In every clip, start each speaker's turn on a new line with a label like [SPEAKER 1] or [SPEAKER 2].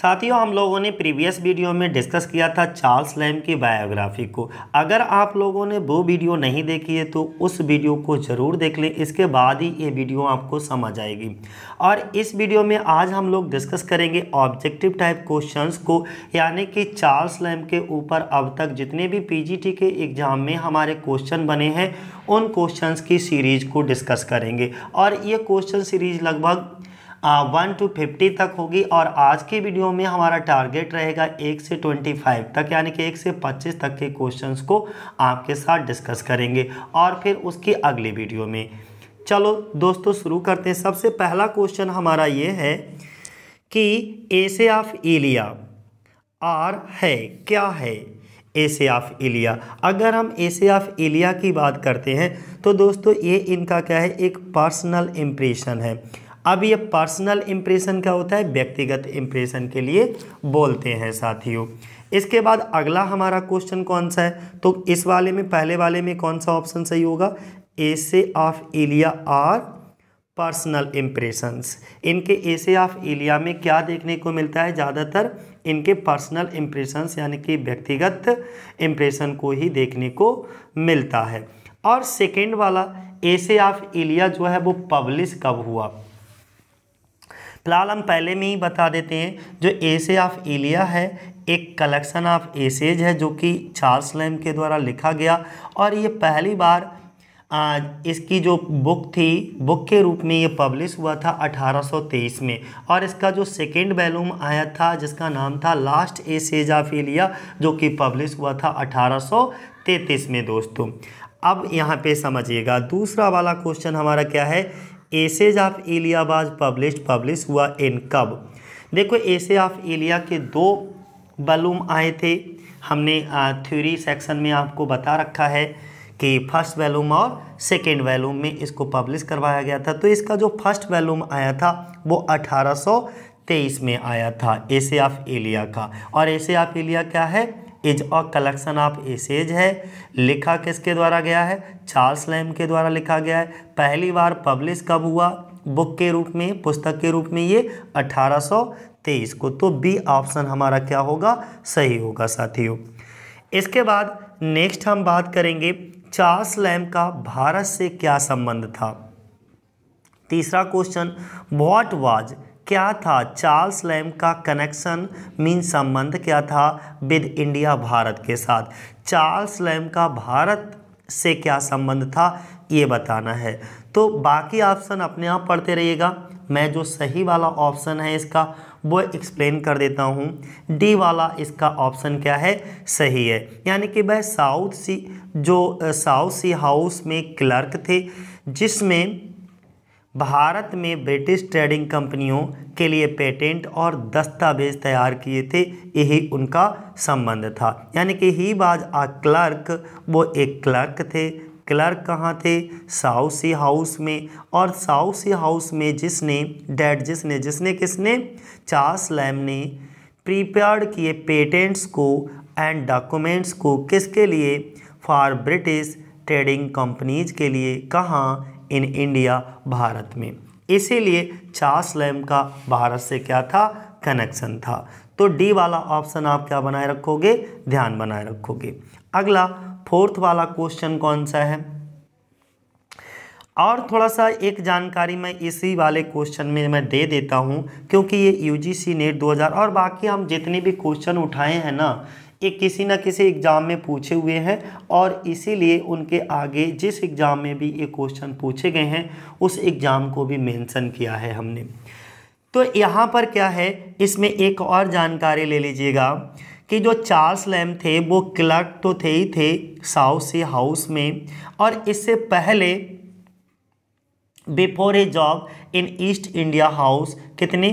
[SPEAKER 1] साथियों हम लोगों ने प्रीवियस वीडियो में डिस्कस किया था चार्ल्स लैम की बायोग्राफी को अगर आप लोगों ने वो वीडियो नहीं देखी है तो उस वीडियो को ज़रूर देख लें इसके बाद ही ये वीडियो आपको समझ आएगी और इस वीडियो में आज हम लोग डिस्कस करेंगे ऑब्जेक्टिव टाइप क्वेश्चंस को यानी कि चार्ल्स लैम के ऊपर अब तक जितने भी पी के एग्ज़ाम में हमारे क्वेश्चन बने हैं उन क्वेश्चंस की सीरीज़ को डिस्कस करेंगे और ये क्वेश्चन सीरीज़ लगभग वन टू फिफ्टी तक होगी और आज की वीडियो में हमारा टारगेट रहेगा एक से ट्वेंटी फाइव तक यानी कि एक से पच्चीस तक के क्वेश्चंस को आपके साथ डिस्कस करेंगे और फिर उसकी अगली वीडियो में चलो दोस्तों शुरू करते हैं सबसे पहला क्वेश्चन हमारा ये है कि एसे ऑफ इलिया आर है क्या है एसे ऑफ इलिया अगर हम एसे ऑफ इलिया की बात करते हैं तो दोस्तों ये इनका क्या है एक पर्सनल इम्प्रेशन है अब ये पर्सनल इम्प्रेशन क्या होता है व्यक्तिगत इम्प्रेशन के लिए बोलते हैं साथियों इसके बाद अगला हमारा क्वेश्चन कौन सा है तो इस वाले में पहले वाले में कौन सा ऑप्शन सही होगा essay of Elia are personal impressions इनके एसे ऑफ इलिया में क्या देखने को मिलता है ज़्यादातर इनके पर्सनल इम्प्रेशंस यानी कि व्यक्तिगत इम्प्रेशन को ही देखने को मिलता है और सेकेंड वाला एसे ऑफ इलिया जो है वो पब्लिश कब हुआ फिलहाल हम पहले में ही बता देते हैं जो एसे ऑफ इलिया है एक कलेक्शन ऑफ एसेज है जो कि चार्ल्स लैम के द्वारा लिखा गया और ये पहली बार आ, इसकी जो बुक थी बुक के रूप में ये पब्लिश हुआ था 1823 में और इसका जो सेकेंड वैलूम आया था जिसका नाम था लास्ट एसेज ऑफ एलिया जो कि पब्लिश हुआ था 1833 में दोस्तों अब यहाँ पे समझिएगा दूसरा वाला क्वेश्चन हमारा क्या है essays of Elia was publish publish हुआ इन कब देखो एसे ऑफ एलिया के दो बलूम आए थे हमने थ्योरी सेक्शन में आपको बता रखा है कि फर्स्ट वैलूम और सेकेंड वैलूम में इसको पब्लिश करवाया गया था तो इसका जो फर्स्ट वैलूम आया था वो 1823 में आया था एसे ऑफ एलिया का और एसे ऑफ एलिया क्या है is a collection of essays है लिखा किसके द्वारा गया है चार्ल्स लैम के द्वारा लिखा गया है पहली बार पब्लिश कब हुआ बुक के रूप में पुस्तक के रूप में ये 1823 को तो बी ऑप्शन हमारा क्या होगा सही होगा साथियों इसके बाद नेक्स्ट हम बात करेंगे चार्ल्स लैम का भारत से क्या संबंध था तीसरा क्वेश्चन व्हाट वाज क्या था चार्ल्स लैम का कनेक्शन मीन संबंध क्या था विद इंडिया भारत के साथ चार्ल्स लैम का भारत से क्या संबंध था ये बताना है तो बाकी ऑप्शन अपने आप पढ़ते रहिएगा मैं जो सही वाला ऑप्शन है इसका वो एक्सप्लेन कर देता हूँ डी वाला इसका ऑप्शन क्या है सही है यानी कि वह साउथ सी जो साउथ सी हाउस में क्लर्क थे जिसमें भारत में ब्रिटिश ट्रेडिंग कंपनियों के लिए पेटेंट और दस्तावेज तैयार किए थे यही उनका संबंध था यानी कि ही बाज आ क्लर्क वो एक क्लर्क थे क्लर्क कहाँ थे साउथ सी हाउस में और साउथ सी हाउस में जिसने डेड जिसने जिसने किसने चार्ल्स लैम ने प्रिपेयर्ड किए पेटेंट्स को एंड डॉक्यूमेंट्स को किसके लिए फॉर ब्रिटिश ट्रेडिंग कंपनीज के लिए कहाँ इन इंडिया भारत में इसीलिए चार लैम का भारत से क्या था कनेक्शन था तो डी वाला ऑप्शन आप क्या बनाए रखोगे ध्यान बनाए रखोगे अगला फोर्थ वाला क्वेश्चन कौन सा है और थोड़ा सा एक जानकारी मैं इसी वाले क्वेश्चन में मैं दे देता हूँ क्योंकि ये यूजीसी नेट 2000 और बाकी हम जितने भी क्वेश्चन उठाए हैं ना ये किसी ना किसी एग्ज़ाम में पूछे हुए हैं और इसीलिए उनके आगे जिस एग्ज़ाम में भी ये क्वेश्चन पूछे गए हैं उस एग्ज़ाम को भी मेंशन किया है हमने तो यहाँ पर क्या है इसमें एक और जानकारी ले लीजिएगा कि जो चार्ल्स लैम थे वो क्लर्क तो थे ही थे साउथ सी हाउस में और इससे पहले before a job in East India House कितने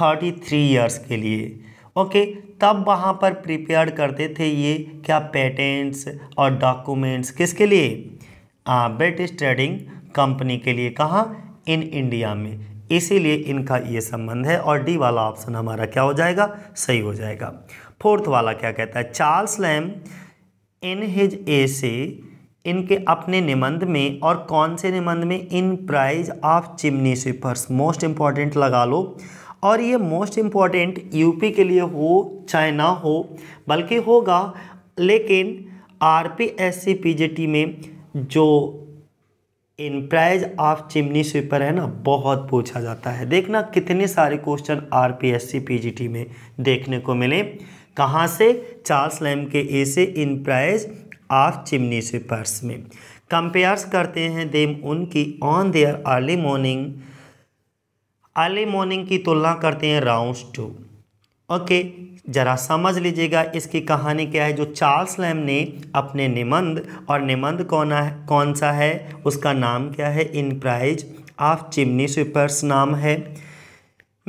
[SPEAKER 1] थर्टी थ्री ईयर्स के लिए ओके तब वहाँ पर प्रिपेयर करते थे ये क्या पेटेंट्स और डॉक्यूमेंट्स किसके लिए ब्रिटिश ट्रेडिंग कंपनी के लिए कहाँ इन इंडिया में इसीलिए इनका ये संबंध है और डी वाला ऑप्शन हमारा क्या हो जाएगा सही हो जाएगा फोर्थ वाला क्या कहता है Charles Lamb in his essay इनके अपने निबंध में और कौन से निबंध में in praise of chimney sweepers most important लगा लो और ये मोस्ट इम्पॉर्टेंट यूपी के लिए हो चाहे ना हो बल्कि होगा लेकिन R P S C P T में जो in praise of chimney sweeper है ना बहुत पूछा जाता है देखना कितने सारे question R P S C P G T में देखने को मिले कहाँ से चार्ल्स लैम के ए से in praise of chimney sweepers में कंपेयर्स करते हैं देम उनकी on their early morning early morning की तुलना करते हैं राउंड टू ओके जरा समझ लीजिएगा इसकी कहानी क्या है जो चार्ल्स लैम ने अपने निबंध और निबंध कौन है कौन सा है उसका नाम क्या है in praise of chimney sweepers नाम है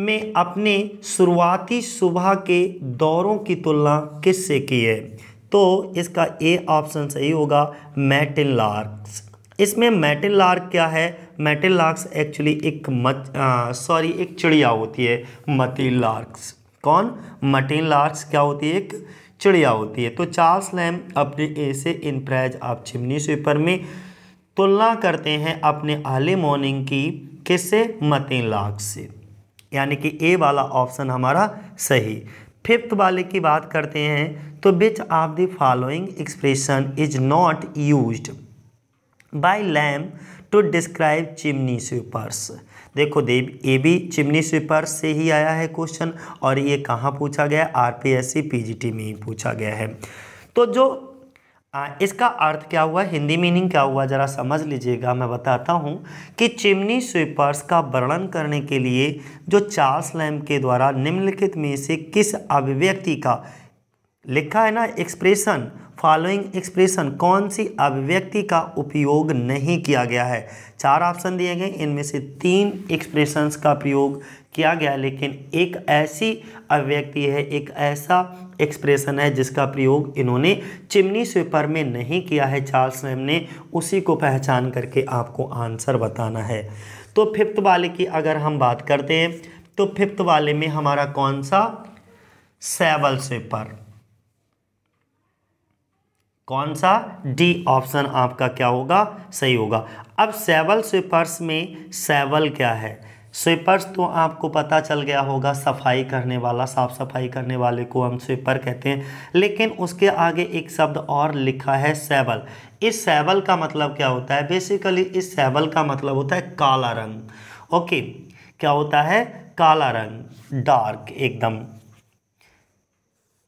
[SPEAKER 1] में अपने शुरुआती सुबह के दौरों की तुलना किससे की है तो इसका ए ऑप्शन सही होगा मैटिन लार्क इसमें मैटिन लार्क क्या है मेटल लार्क्स एक्चुअली एक मत सॉरी एक चिड़िया होती है मतील लार्क्स कौन मटीन लार्क्स क्या होती है एक चिड़िया होती है तो चार्ल्स लैम अपने ऐसे इनप्राइज आप चिमनी स्वीपर में तुलना करते हैं अपने अर्ली मॉर्निंग की किससे मतीन लार्क्स से यानी कि ए वाला ऑप्शन हमारा सही फिफ्थ वाले की बात करते हैं तो which of the following expression is not used by Lamb to describe chimney sweepers देखो देव ए भी चिमनी स्वीपर से ही आया है क्वेश्चन और ये कहाँ पूछा गया जी टी में ही पूछा गया है तो जो आ, इसका अर्थ क्या हुआ हिंदी मीनिंग क्या हुआ ज़रा समझ लीजिएगा मैं बताता हूँ कि चिमनी स्वीपर्स का वर्णन करने के लिए जो चार्ल्स लैम के द्वारा निम्नलिखित में से किस अभिव्यक्ति का लिखा है ना एक्सप्रेशन फॉलोइंग एक्सप्रेशन कौन सी अभिव्यक्ति का उपयोग नहीं किया गया है चार ऑप्शन दिए गए इनमें से तीन एक्सप्रेशंस का प्रयोग किया गया लेकिन एक ऐसी अभिव्यक्ति है एक ऐसा एक्सप्रेशन है जिसका प्रयोग इन्होंने चिमनी स्वीपर में नहीं किया है चार्ल्स नेम ने उसी को पहचान करके आपको आंसर बताना है तो फिफ्थ वाले की अगर हम बात करते हैं तो फिफ्थ वाले में हमारा कौन सा सेवल स्वीपर कौन सा डी ऑप्शन आपका क्या होगा सही होगा अब सेवल स्वीपर्स में सेवल क्या है स्वीपर्स तो आपको पता चल गया होगा सफाई करने वाला साफ सफाई करने वाले को हम स्वीपर कहते हैं लेकिन उसके आगे एक शब्द और लिखा है सेवल इस सेवल का मतलब क्या होता है बेसिकली इस सेवल का मतलब होता है काला रंग ओके क्या होता है काला रंग डार्क एकदम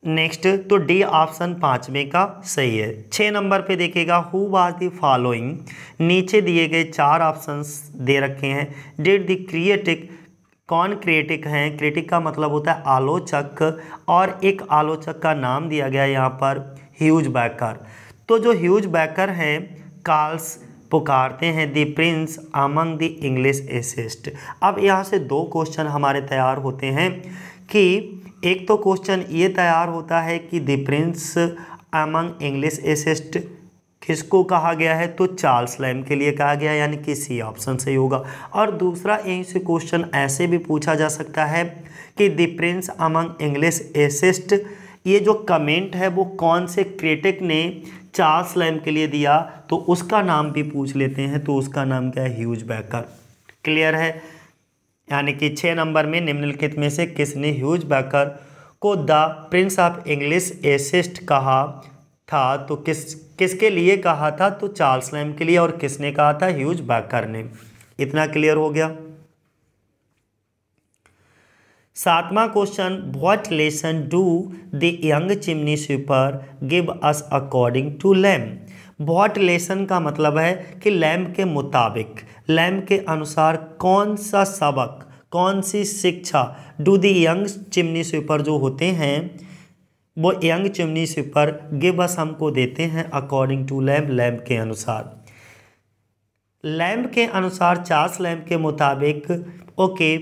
[SPEAKER 1] नेक्स्ट तो डी ऑप्शन पाँचवें का सही है छः नंबर पे देखिएगा हु वाज दी फॉलोइंग नीचे दिए गए चार ऑप्शंस दे रखे हैं डेट दी क्रिएटिक कौन क्रिएटिक हैं क्रिएटिक का मतलब होता है आलोचक और एक आलोचक का नाम दिया गया है यहाँ पर ह्यूज बैकर तो जो ह्यूज बैकर हैं कार्ल्स पुकारते हैं the prince among the English essayist अब यहाँ से दो क्वेश्चन हमारे तैयार होते हैं कि एक तो क्वेश्चन ये तैयार होता है कि the prince among English essayist किसको कहा गया है तो चार्ल्स लैम के लिए कहा गया यानी कि सी ऑप्शन सही होगा और दूसरा यहीं से क्वेश्चन ऐसे भी पूछा जा सकता है कि the prince among English essayist ये जो कमेंट है वो कौन से क्रिटिक ने चार्ल्स लैम के लिए दिया तो उसका नाम भी पूछ लेते हैं तो उसका नाम क्या है ह्यूज बैकर क्लियर है यानी कि छः नंबर में निम्नलिखित में से किसने ह्यूज बैकर को the prince of English essayist कहा था तो किस किसके लिए कहा था तो चार्ल्स लैम के लिए और किसने कहा था ह्यूज बैकर ने इतना क्लियर हो गया सातवां question what lesson do the young chimney sweeper give us according to Lamb what lesson का मतलब है कि लैम्प के मुताबिक लैम के अनुसार कौन सा सबक कौन सी शिक्षा do the young chimney sweeper जो होते हैं वो यंग चिमनी स्वीपर गिबस हमको देते हैं अकॉर्डिंग टू लैम लैम के अनुसार लैम्प के अनुसार चार्स लैम्प के मुताबिक okay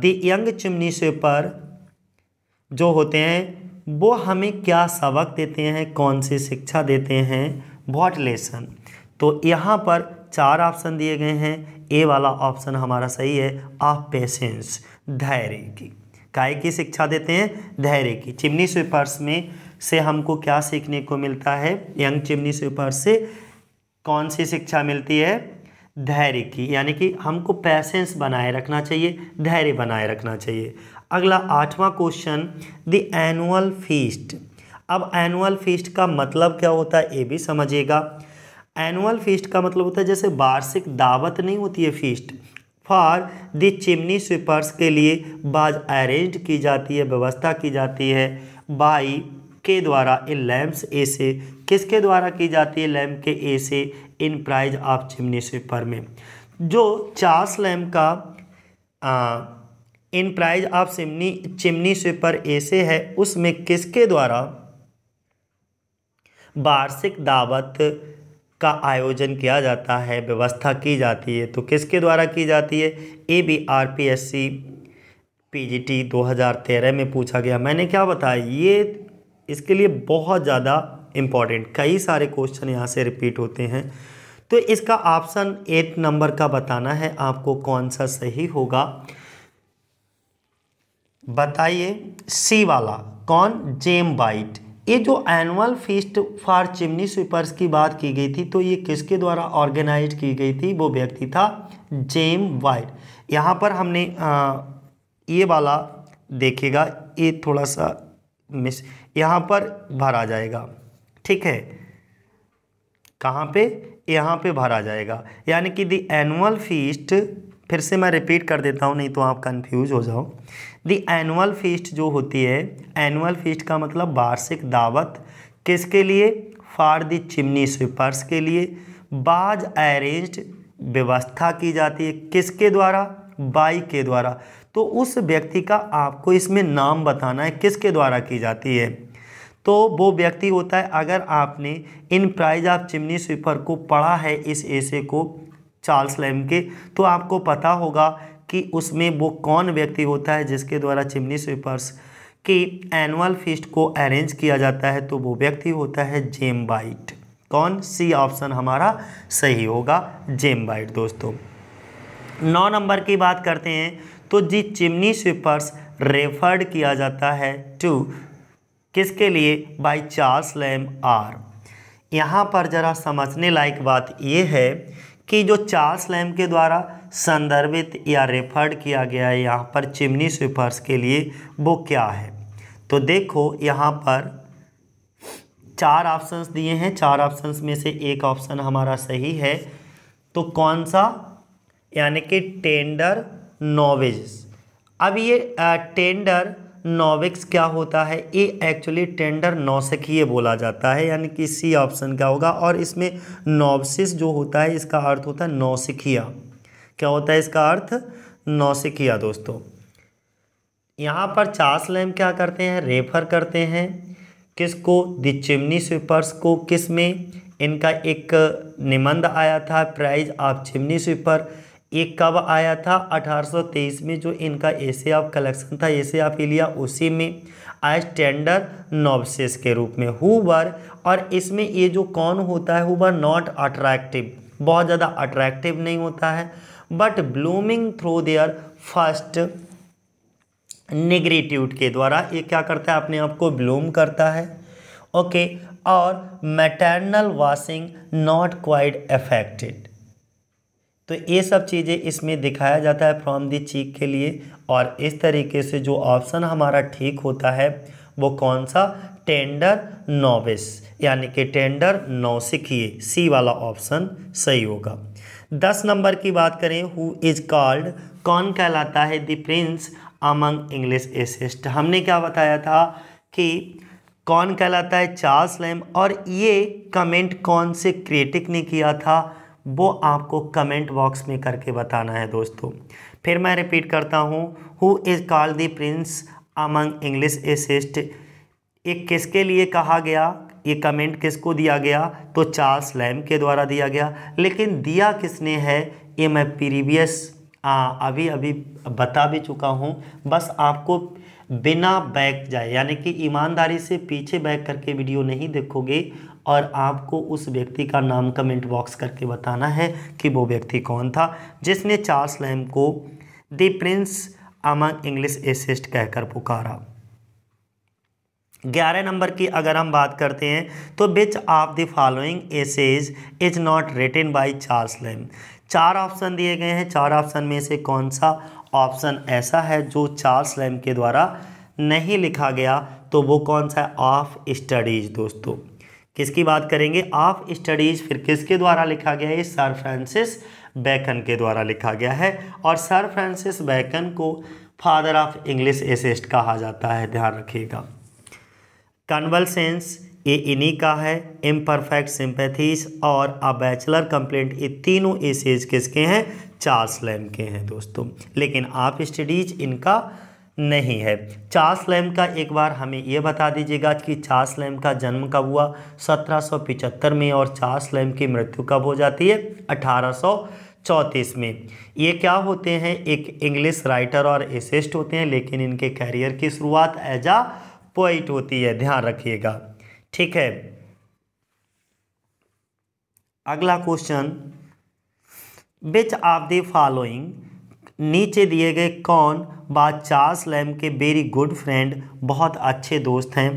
[SPEAKER 1] the young chimney sweeper जो होते हैं वो हमें क्या सबक देते हैं कौन सी शिक्षा देते हैं वॉट लेसन तो यहाँ पर चार ऑप्शन दिए गए हैं ए वाला ऑप्शन हमारा सही है ऑफ पेशेंस धैर्य की काय की शिक्षा देते हैं धैर्य की चिमनी स्वीपर्स में से हमको क्या सीखने को मिलता है यंग चिमनी स्वीपर्स से कौन सी शिक्षा मिलती है धैर्य की यानी कि हमको पैसेंस बनाए रखना चाहिए धैर्य बनाए रखना चाहिए अगला आठवां क्वेश्चन द एनुअल फीस्ट अब एनुअल फीस्ट का मतलब क्या होता है ये भी समझिएगा एनुअल फीस्ट का मतलब होता है जैसे वार्षिक दावत नहीं होती है feast for the chimney sweepers के लिए बाज अरेंज की जाती है व्यवस्था की जाती है बाई के द्वारा इन लैम्प्स ए से किसके द्वारा की जाती है लैम्प के ए से in praise of chimney sweeper में जो चार्स लैम्प का आ, in praise of chimney chimney sweeper A से है उसमें किसके द्वारा वार्षिक दावत का आयोजन किया जाता है व्यवस्था की जाती है तो किसके द्वारा की जाती है A B R P S C P G T दो हज़ार तेरह में पूछा गया मैंने क्या बताया ये इसके लिए बहुत ज़्यादा इम्पॉर्टेंट कई सारे क्वेश्चन यहाँ से रिपीट होते हैं तो इसका ऑप्शन एट नंबर का बताना है आपको कौन सा सही होगा बताइए सी वाला कौन जेम बाइट ये जो annual feast for chimney sweepers की बात की गई थी तो ये किसके द्वारा ऑर्गेनाइज की गई थी वो व्यक्ति था जेम वाइड यहाँ पर हमने आ, ये वाला देखेगा ये थोड़ा सा मिस यहाँ पर भरा जाएगा ठीक है कहाँ पे यहाँ पे भरा जाएगा यानी कि द एनुअल फीस्ट फिर से मैं रिपीट कर देता हूँ नहीं तो आप कंफ्यूज हो जाओ दी एनुअल फीस्ट जो होती है एनुअल फीस्ट का मतलब वार्षिक दावत किसके लिए फार दी चिमनी स्वीपर्स के लिए बाज अरेंज व्यवस्था की जाती है किसके द्वारा बाई के द्वारा तो उस व्यक्ति का आपको इसमें नाम बताना है किसके द्वारा की जाती है तो वो व्यक्ति होता है अगर आपने in praise of chimney sweeper को पढ़ा है इस ऐसे को चार्ल्स लैम के तो आपको पता होगा कि उसमें वो कौन व्यक्ति होता है जिसके द्वारा चिमनी स्वीपर्स की एनुअल फीस्ट को अरेंज किया जाता है तो वो व्यक्ति होता है जेम बाइट कौन सी ऑप्शन हमारा सही होगा जेम बाइट दोस्तों नौ नंबर की बात करते हैं तो जी चिमनी स्वीपर्स रेफर्ड किया जाता है टू किसके लिए बाय चार्ल्स लैम आर यहाँ पर ज़रा समझने लायक बात ये है कि जो चार्ल्स लैम के द्वारा संदर्भित या रेफर्ड किया गया है यहाँ पर चिमनी स्वीपर्स के लिए वो क्या है तो देखो यहाँ पर चार ऑप्शंस दिए हैं चार ऑप्शंस में से एक ऑप्शन हमारा सही है तो कौन सा यानी कि टेंडर नॉवेज अब ये टेंडर नोविक्स क्या होता है ये एक्चुअली टेंडर नौसखीय बोला जाता है यानी कि सी ऑप्शन क्या होगा और इसमें नोवसिस जो होता है इसका अर्थ होता है नौसिखिया क्या होता है इसका अर्थ नौसिखिया दोस्तों यहाँ पर चार्स लैम क्या करते हैं रेफर करते हैं किसको द चिमनी स्वीपर्स को किस में इनका एक निबंध आया था प्राइज ऑफ चिमनी स्वीपर ये कब आया था 1823 में जो इनका एसे ऑफ कलेक्शन था एसे ऑफ इलिया उसी में आई स्टैंडर नॉबसेस के रूप में हुबर और इसमें ये जो कौन होता है हुबर नॉट अट्रैक्टिव बहुत ज़्यादा अट्रैक्टिव नहीं होता है but blooming through their first negative के द्वारा ये क्या करता है अपने आप को ब्लूम करता है ओके और maternal washing not quite affected तो ये सब चीज़ें इसमें दिखाया जाता है फ्रॉम दी चीक के लिए और इस तरीके से जो ऑप्शन हमारा ठीक होता है वो कौन सा टेंडर नोविस यानी कि टेंडर नौ सीखिए सी वाला ऑप्शन सही होगा दस नंबर की बात करें हु इज़ कॉल्ड कौन कहलाता है the prince among English essayist हमने क्या बताया था कि कौन कहलाता है चार्ल्स लैम और ये कमेंट कौन से क्रिएटिक ने किया था वो आपको कमेंट बॉक्स में करके बताना है दोस्तों फिर मैं रिपीट करता हूँ who is call the prince among English essayist ये किसके लिए कहा गया ये कमेंट किसको दिया गया तो चार्ल्स लैम के द्वारा दिया गया लेकिन दिया किसने है ये मैं प्रीवियस अभी अभी बता भी चुका हूँ बस आपको बिना बैक जाए यानी कि ईमानदारी से पीछे बैक करके वीडियो नहीं देखोगे और आपको उस व्यक्ति का नाम कमेंट बॉक्स करके बताना है कि वो व्यक्ति कौन था जिसने चार्ल्स लैम को the prince among English essayist कहकर पुकारा ग्यारह नंबर की अगर हम बात करते हैं तो which of the following essays is not written by Charles Lamb चार ऑप्शन दिए गए हैं चार ऑप्शन में से कौन सा ऑप्शन ऐसा है जो चार्ल्स लैम के द्वारा नहीं लिखा गया तो वो कौन सा है ऑफ स्टडीज दोस्तों किसकी बात करेंगे ऑफ स्टडीज़ फिर किसके द्वारा लिखा गया है सर फ्रांसिस बैकन के द्वारा लिखा गया है और सर फ्रांसिस बैकन को फादर ऑफ इंग्लिश एसिस्ट कहा जाता है ध्यान रखिएगा कन्वलसेंस ये इन्हीं का है इम्परफेक्ट सिंपैथीज और अ बैचलर कंप्लेंट ये तीनों एसेज किसके हैं चार्ल्स लैम के हैं दोस्तों लेकिन आप स्टडीज इनका नहीं है चार्ल्स लैम का एक बार हमें यह बता दीजिएगा कि चार्ल्स लैम का जन्म कब हुआ 1775 में और चार्ल्स लैम की मृत्यु कब हो जाती है अठारह में ये क्या होते हैं एक इंग्लिश राइटर और एसिस्ट होते हैं लेकिन इनके कैरियर की शुरुआत एज आ पोइट होती है ध्यान रखिएगा ठीक है अगला question which of the following नीचे दिए गए कौन बाद चार्ल्स लैम के वेरी गुड फ्रेंड बहुत अच्छे दोस्त हैं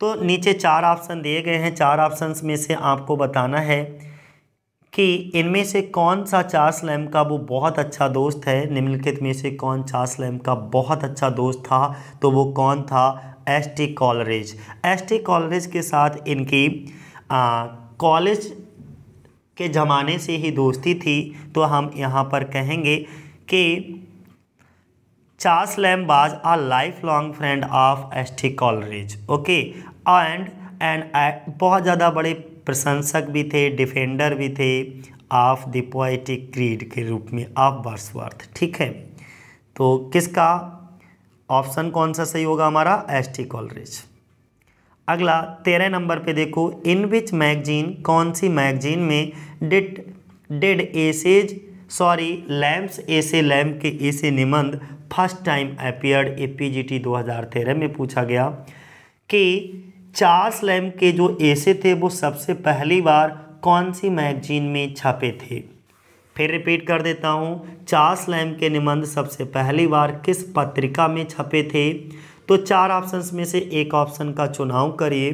[SPEAKER 1] तो नीचे चार ऑप्शन दिए गए हैं चार ऑप्शंस में से आपको बताना है कि इनमें से कौन सा चार्ल्स लैम का वो बहुत अच्छा दोस्त है निम्नलिखित में से कौन चार्ल्स लैम का बहुत अच्छा दोस्त था तो वो कौन था S T Coleridge S T Coleridge के साथ इनकी कॉलेज के ज़माने से ही दोस्ती थी तो हम यहाँ पर कहेंगे कि Charles Lamb was life long friend of S T Okay, okay and uh, बहुत ज़्यादा बड़े प्रशंसक भी थे डिफेंडर भी थे ऑफ द पोएटिक क्रीड के रूप में ऑफ बर्सवर्थ ठीक है तो किसका ऑप्शन कौन सा सही होगा हमारा एस टी कॉलरेज अगला तेरह नंबर पे देखो इन विच मैगजीन कौन सी मैगजीन में did the essays sorry Lamb's essay Lamb के एसे निबंध first time appeared G T में पूछा गया कि चार्ल्स लैम के जो ऐसे थे वो सबसे पहली बार कौन सी मैगजीन में छपे थे फिर रिपीट कर देता हूँ चार्ल्स लैम के निबंध सबसे पहली बार किस पत्रिका में छपे थे तो चार ऑप्शंस में से एक ऑप्शन का चुनाव करिए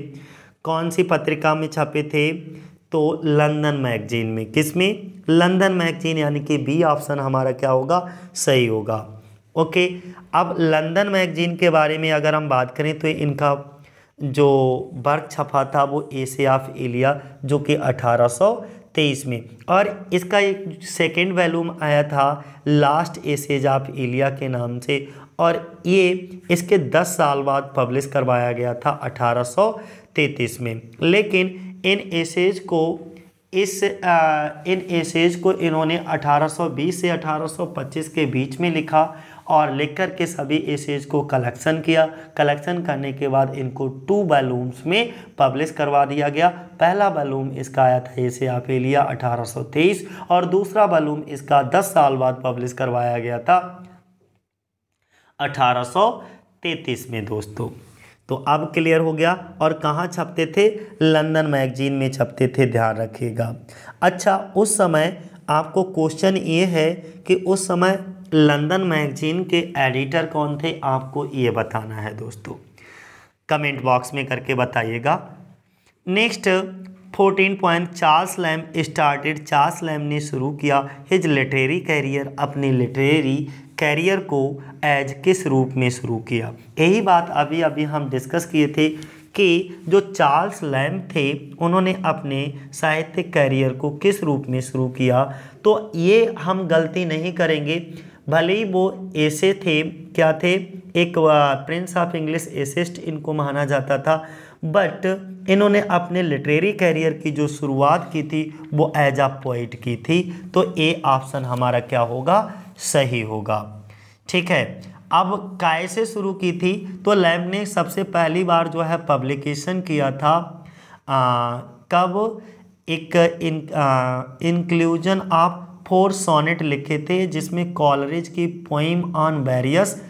[SPEAKER 1] कौन सी पत्रिका में छपे थे तो लंदन मैगजीन में किस में लंदन मैगजीन यानी कि बी ऑप्शन हमारा क्या होगा सही होगा ओके अब लंदन मैगजीन के बारे में अगर हम बात करें तो इनका जो वर्क छपा था वो एसे ऑफ एलिया जो कि 1823 में और इसका एक सेकेंड वैल्यूम आया था लास्ट एसेज ऑफ एलिया के नाम से और ये इसके 10 साल बाद पब्लिश करवाया गया था 1833 में लेकिन इन एसेज को इस आ, इन एसेज को इन्होंने 1820 से 1825 के बीच में लिखा और लेकर के सभी एसेज को कलेक्शन किया कलेक्शन करने के बाद इनको टू बैलूम्स में पब्लिश करवा दिया गया पहला बैलूम इसका आया था इसे आप लिया और दूसरा बैलूम इसका 10 साल बाद पब्लिश करवाया गया था 1833 में दोस्तों तो अब क्लियर हो गया और कहाँ छपते थे लंदन मैगजीन में छपते थे ध्यान रखिएगा अच्छा उस समय आपको क्वेश्चन ये है कि उस समय लंदन मैगजीन के एडिटर कौन थे आपको ये बताना है दोस्तों कमेंट बॉक्स में करके बताइएगा next fourteen point Charles Lamb started Charles Lamb ने शुरू किया हिज लिटरेरी कैरियर अपने लिटरेरी कैरियर को एज किस रूप में शुरू किया यही बात अभी अभी हम डिस्कस किए थे कि जो चार्ल्स लैम थे उन्होंने अपने साहित्य करियर को किस रूप में शुरू किया तो ये हम गलती नहीं करेंगे भले ही वो ऐसे थे क्या थे एक प्रिंस ऑफ इंग्लिश एसिस्ट इनको माना जाता था बट इन्होंने अपने लिटरेरी कैरियर की जो शुरुआत की थी वो एज आ पोइट की थी तो ए ऑप्शन हमारा क्या होगा सही होगा ठीक है अब काय से शुरू की थी तो लैब ने सबसे पहली बार जो है पब्लिकेशन किया था आ, कब एक इंक्लूजन ऑफ फोर सोनेट लिखे थे जिसमें कॉलरेज की पोइम ऑन वेरियस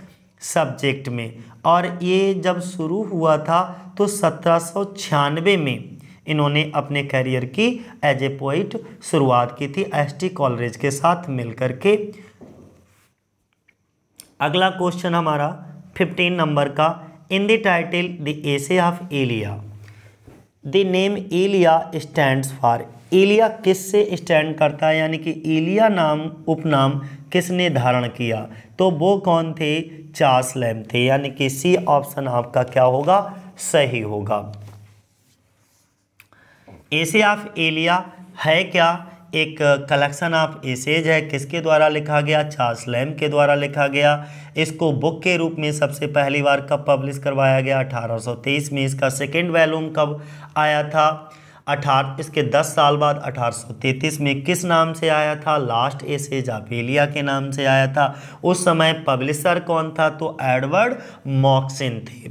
[SPEAKER 1] सब्जेक्ट में और ये जब शुरू हुआ था तो सत्रह में इन्होंने अपने करियर की एज ए पोइट शुरुआत की थी एस टी कॉलरेज के साथ मिलकर के अगला क्वेश्चन हमारा फिफ्टीन नंबर का in the title the essay of Elia the name Elia stands for Elia किस से स्टैंड करता है यानी कि एलिया नाम उपनाम किसने धारण किया तो वो कौन थे चार्ल्स लैम थे यानी कि सी ऑप्शन आपका क्या होगा सही होगा एसे ऑफ एलिया है क्या एक कलेक्शन ऑफ एसेज है किसके द्वारा लिखा गया चार्ल्स लैम के द्वारा लिखा गया इसको बुक के रूप में सबसे पहली बार कब पब्लिश करवाया गया 1823 में इसका सेकेंड वैल्यूम कब आया था अठारह इसके दस साल बाद 1833 में किस नाम से आया था लास्ट एसेज आफेलिया के नाम से आया था उस समय पब्लिशर कौन था तो एडवर्ड मॉक्सिन थे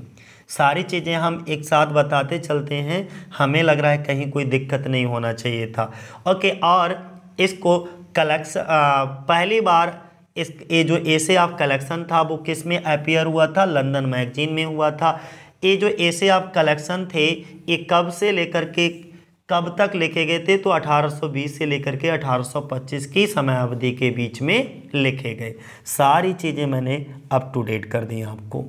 [SPEAKER 1] सारी चीज़ें हम एक साथ बताते चलते हैं हमें लग रहा है कहीं कोई दिक्कत नहीं होना चाहिए था ओके और इसको कलेक्स पहली बार इस ये जो एसे ऑफ कलेक्शन था वो किस में अपियर हुआ था लंदन मैगजीन में हुआ था ये जो एसे ऑफ कलेक्शन थे ये कब से लेकर के कब तक लिखे गए थे तो 1820 से लेकर के 1825 की समय अवधि के बीच में लिखे गए सारी चीज़ें मैंने अप टू डेट कर दी आपको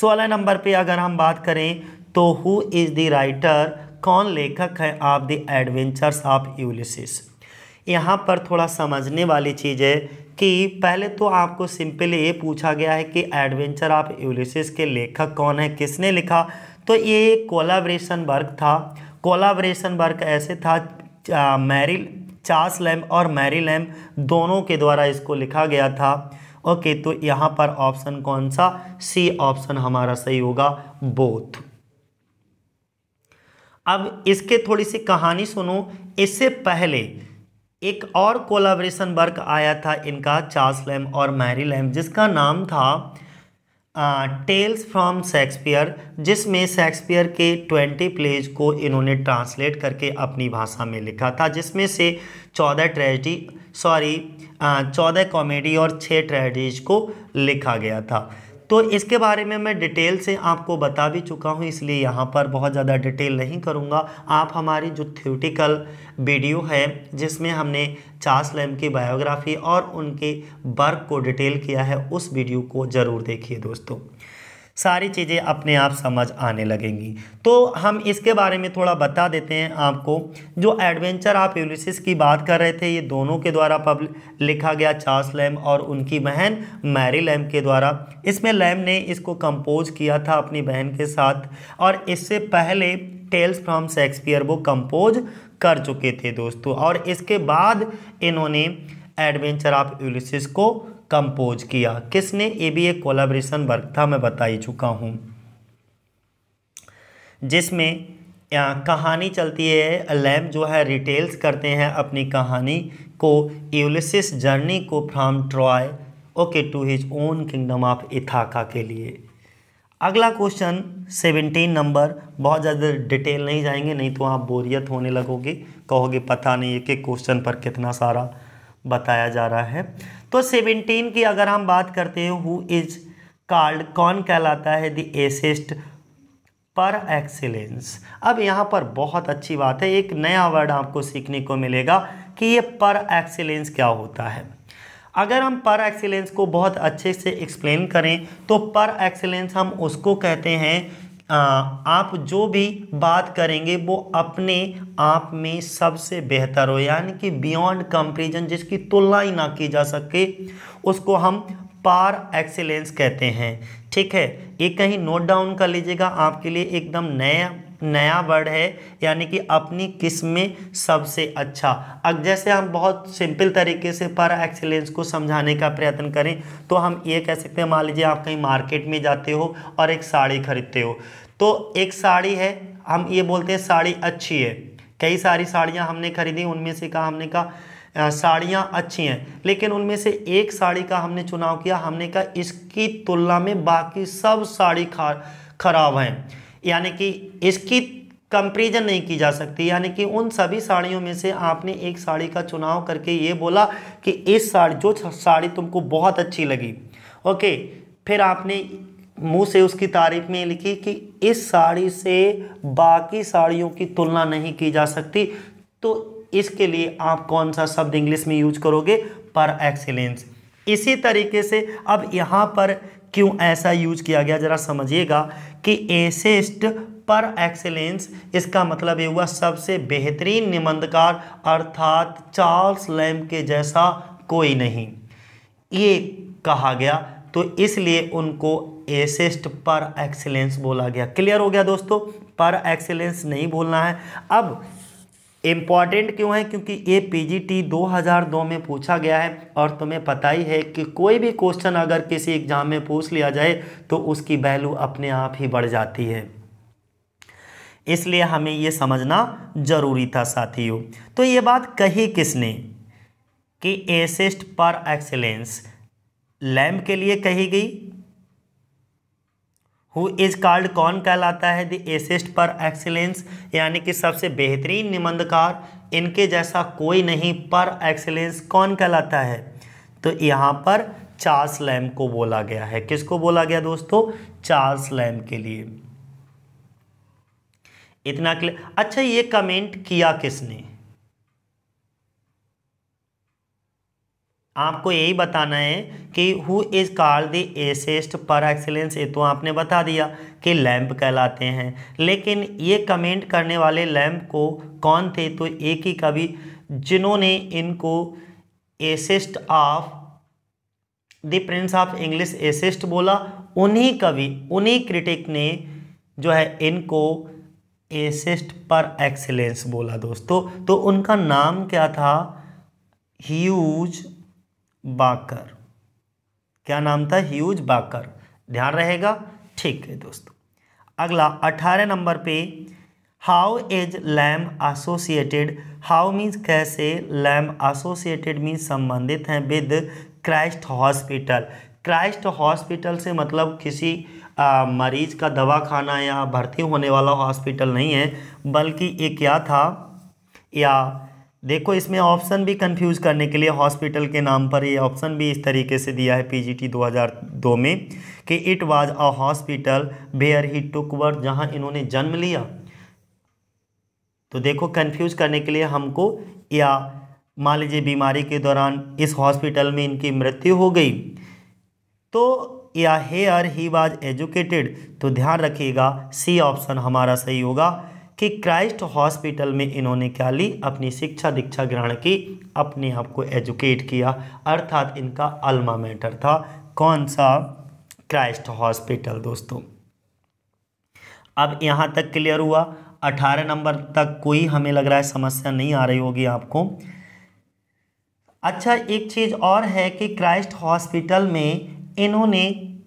[SPEAKER 1] सोलह नंबर पे अगर हम बात करें तो हु इज़ द राइटर कौन लेखक है of the adventures of Ulysses यहाँ पर थोड़ा समझने वाली चीज़ है कि पहले तो आपको सिंपली ये पूछा गया है कि एडवेंचर ऑफ यूलिसिस के लेखक कौन है किसने लिखा तो ये कोलाब्रेशन वर्क था कोलाब्रेशन वर्क ऐसे था मैरिल चार्ल्स लैम और मैरी लैम दोनों के द्वारा इसको लिखा गया था ओके तो यहाँ पर ऑप्शन कौन सा सी ऑप्शन हमारा सही होगा बोथ अब इसके थोड़ी सी कहानी सुनो इससे पहले एक और कोलाब्रेशन वर्क आया था इनका चार्ल्स लैम और मैरी लैम जिसका नाम था टेल्स फ्रॉम शेक्सपियर जिसमें शेक्सपियर के ट्वेंटी प्लेज को इन्होंने ट्रांसलेट करके अपनी भाषा में लिखा था जिसमें से चौदह ट्रेजिडी सॉरी चौदह कॉमेडी और छः ट्रेडीज को लिखा गया था तो इसके बारे में मैं डिटेल से आपको बता भी चुका हूँ इसलिए यहाँ पर बहुत ज़्यादा डिटेल नहीं करूँगा आप हमारी जो थ्योटिकल वीडियो है जिसमें हमने चार्ल्स लैम की बायोग्राफी और उनके वर्क को डिटेल किया है उस वीडियो को ज़रूर देखिए दोस्तों सारी चीज़ें अपने आप समझ आने लगेंगी तो हम इसके बारे में थोड़ा बता देते हैं आपको जो एडवेंचर आप यूलिसिस की बात कर रहे थे ये दोनों के द्वारा पब लिखा गया चार्ल्स लैम और उनकी बहन मैरी लैम के द्वारा इसमें लैम ने इसको कंपोज किया था अपनी बहन के साथ और इससे पहले टेल्स फ्रॉम शेक्सपियर वो कंपोज कर चुके थे दोस्तों और इसके बाद इन्होंने एडवेंचर ऑफ यूलिसिस को कंपोज किया किसने ये भी एक कोलाब्रेशन वर्क था मैं बता ही चुका हूँ जिसमें कहानी चलती है लैम जो है रिटेल्स करते हैं अपनी कहानी को यूलिसिस जर्नी को from Troy okay to his own kingdom of Ithaca के लिए अगला क्वेश्चन सेवेंटीन नंबर बहुत ज़्यादा डिटेल नहीं जाएंगे नहीं तो आप बोरियत होने लगोगे कहोगे पता नहीं एक एक क्वेश्चन पर कितना सारा बताया जा रहा है तो सेवेंटीन की अगर हम बात करते हैं हु इज कार्ड कौन कहलाता है द एसेस्ट पर एक्सीलेंस अब यहाँ पर बहुत अच्छी बात है एक नया वर्ड आपको सीखने को मिलेगा कि ये पर एक्सीलेंस क्या होता है अगर हम पर एक्सीलेंस को बहुत अच्छे से एक्सप्लेन करें तो पर एक्सीलेंस हम उसको कहते हैं आप जो भी बात करेंगे वो अपने आप में सबसे बेहतर हो यानी कि बियॉन्ड कंपेरिजन जिसकी तुलना ही ना की जा सके उसको हम पार एक्सेलेंस कहते हैं ठीक है ये कहीं नोट डाउन कर लीजिएगा आपके लिए एकदम नया नया वर्ड है यानी कि अपनी किस्म में सबसे अच्छा अब जैसे हम बहुत सिंपल तरीके से पर एक्सीलेंस को समझाने का प्रयत्न करें तो हम ये कह सकते हैं मान लीजिए आप कहीं मार्केट में जाते हो और एक साड़ी खरीदते हो तो एक साड़ी है हम ये बोलते हैं साड़ी अच्छी है कई सारी साड़ियाँ हमने खरीदी उनमें से कहा हमने कहा साड़ियाँ अच्छी हैं लेकिन उनमें से एक साड़ी का हमने चुनाव किया हमने कहा इसकी तुलना में बाकी सब साड़ी खराब हैं यानी कि इसकी कंपेरिजन नहीं की जा सकती यानी कि उन सभी साड़ियों में से आपने एक साड़ी का चुनाव करके ये बोला कि इस साड़ी जो साड़ी तुमको बहुत अच्छी लगी ओके फिर आपने मुंह से उसकी तारीफ में लिखी कि इस साड़ी से बाकी साड़ियों की तुलना नहीं की जा सकती तो इसके लिए आप कौन सा शब्द इंग्लिश में यूज करोगे पर एक्सीलेंस इसी तरीके से अब यहाँ पर क्यों ऐसा यूज किया गया ज़रा समझिएगा कि एसेस्ट पर एक्सेलेंस इसका मतलब ये हुआ सबसे बेहतरीन निबंधकार अर्थात चार्ल्स लैम के जैसा कोई नहीं ये कहा गया तो इसलिए उनको एसेस्ट पर एक्सेलेंस बोला गया क्लियर हो गया दोस्तों पर एक्सेलेंस नहीं बोलना है अब इम्पॉर्टेंट क्यों है क्योंकि ये पीजीटी 2002 में पूछा गया है और तुम्हें पता ही है कि कोई भी क्वेश्चन अगर किसी एग्जाम में पूछ लिया जाए तो उसकी वैल्यू अपने आप ही बढ़ जाती है इसलिए हमें ये समझना जरूरी था साथियों तो ये बात कही किसने कि एसिस्ट पर एक्सेलेंस लैम्प के लिए कही गई हु इज कॉल्ड कौन कहलाता है द एसेस्ट पर एक्सीलेंस यानी कि सबसे बेहतरीन निबंधकार इनके जैसा कोई नहीं पर एक्सीलेंस कौन कहलाता है तो यहाँ पर चार्ल्स लैम को बोला गया है किसको बोला गया दोस्तों चार्ल्स लैम के लिए इतना क्लियर अच्छा ये कमेंट किया किसने आपको यही बताना है कि who is call the essayist पर एक्सेलेंस ये तो आपने बता दिया कि लैम्प कहलाते हैं लेकिन ये कमेंट करने वाले लैम्प को कौन थे तो एक ही कवि जिन्होंने इनको essayist of the prince of English essayist बोला उन्हीं कवि उन्हीं क्रिटिक ने जो है इनको एसेस्ट पर एक्सेलेंस बोला दोस्तों तो उनका नाम क्या था ह्यूज बाकर क्या नाम था ह्यूज बाकर ध्यान रहेगा ठीक है दोस्तों अगला अठारह नंबर पे how is Lamb associated how means कैसे लैम एसोसिएटेड मीन्स संबंधित हैं with Christ hospital Christ hospital से मतलब किसी आ, मरीज का दवाखाना या भर्ती होने वाला हॉस्पिटल नहीं है बल्कि ये क्या था या देखो इसमें ऑप्शन भी कंफ्यूज करने के लिए हॉस्पिटल के नाम पर ये ऑप्शन भी इस तरीके से दिया है पीजीटी 2002 में कि it was a hospital where he took word जहाँ इन्होंने जन्म लिया तो देखो कंफ्यूज करने के लिए हमको या मान लीजिए बीमारी के दौरान इस हॉस्पिटल में इनकी मृत्यु हो गई तो या हेयर ही वाज एजुकेटेड तो ध्यान रखिएगा सी ऑप्शन हमारा सही होगा कि क्राइस्ट हॉस्पिटल में इन्होंने क्या ली अपनी शिक्षा दीक्षा ग्रहण की अपने आप को एजुकेट किया अर्थात इनका अल्मा मैटर था कौन सा क्राइस्ट हॉस्पिटल दोस्तों अब यहाँ तक क्लियर हुआ अठारह नंबर तक कोई हमें लग रहा है समस्या नहीं आ रही होगी आपको अच्छा एक चीज़ और है कि क्राइस्ट हॉस्पिटल में इन्होंने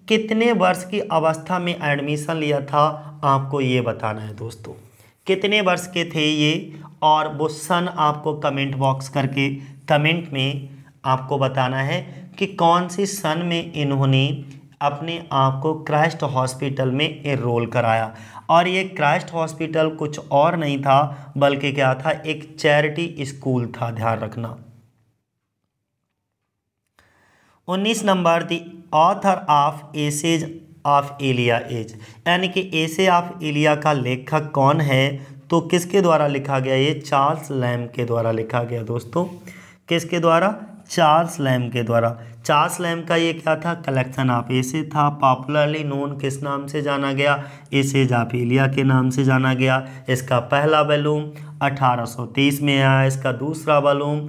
[SPEAKER 1] कितने वर्ष की अवस्था में एडमिशन लिया था आपको ये बताना है दोस्तों कितने वर्ष के थे ये और वो सन आपको कमेंट बॉक्स करके कमेंट में आपको बताना है कि कौन सी सन में इन्होंने अपने आप को क्राइस्ट हॉस्पिटल में एनरोल कराया और ये क्राइस्ट हॉस्पिटल कुछ और नहीं था बल्कि क्या था एक चैरिटी स्कूल था ध्यान रखना उन्नीस number the author of essays of Elia as यानी कि ऐसे ऑफ एलिया का लेखक कौन है तो किसके द्वारा लिखा गया ये चार्ल्स लैम के द्वारा लिखा गया दोस्तों किसके द्वारा चार्ल्स लैम के द्वारा चार्ल्स लैम का ये क्या था कलेक्शन ऑफ एसे था पॉपुलरली नोन किस नाम से जाना गया एसे एलिया के नाम से जाना गया इसका पहला वॉल्यूम 1830 में आया इसका दूसरा बैलूम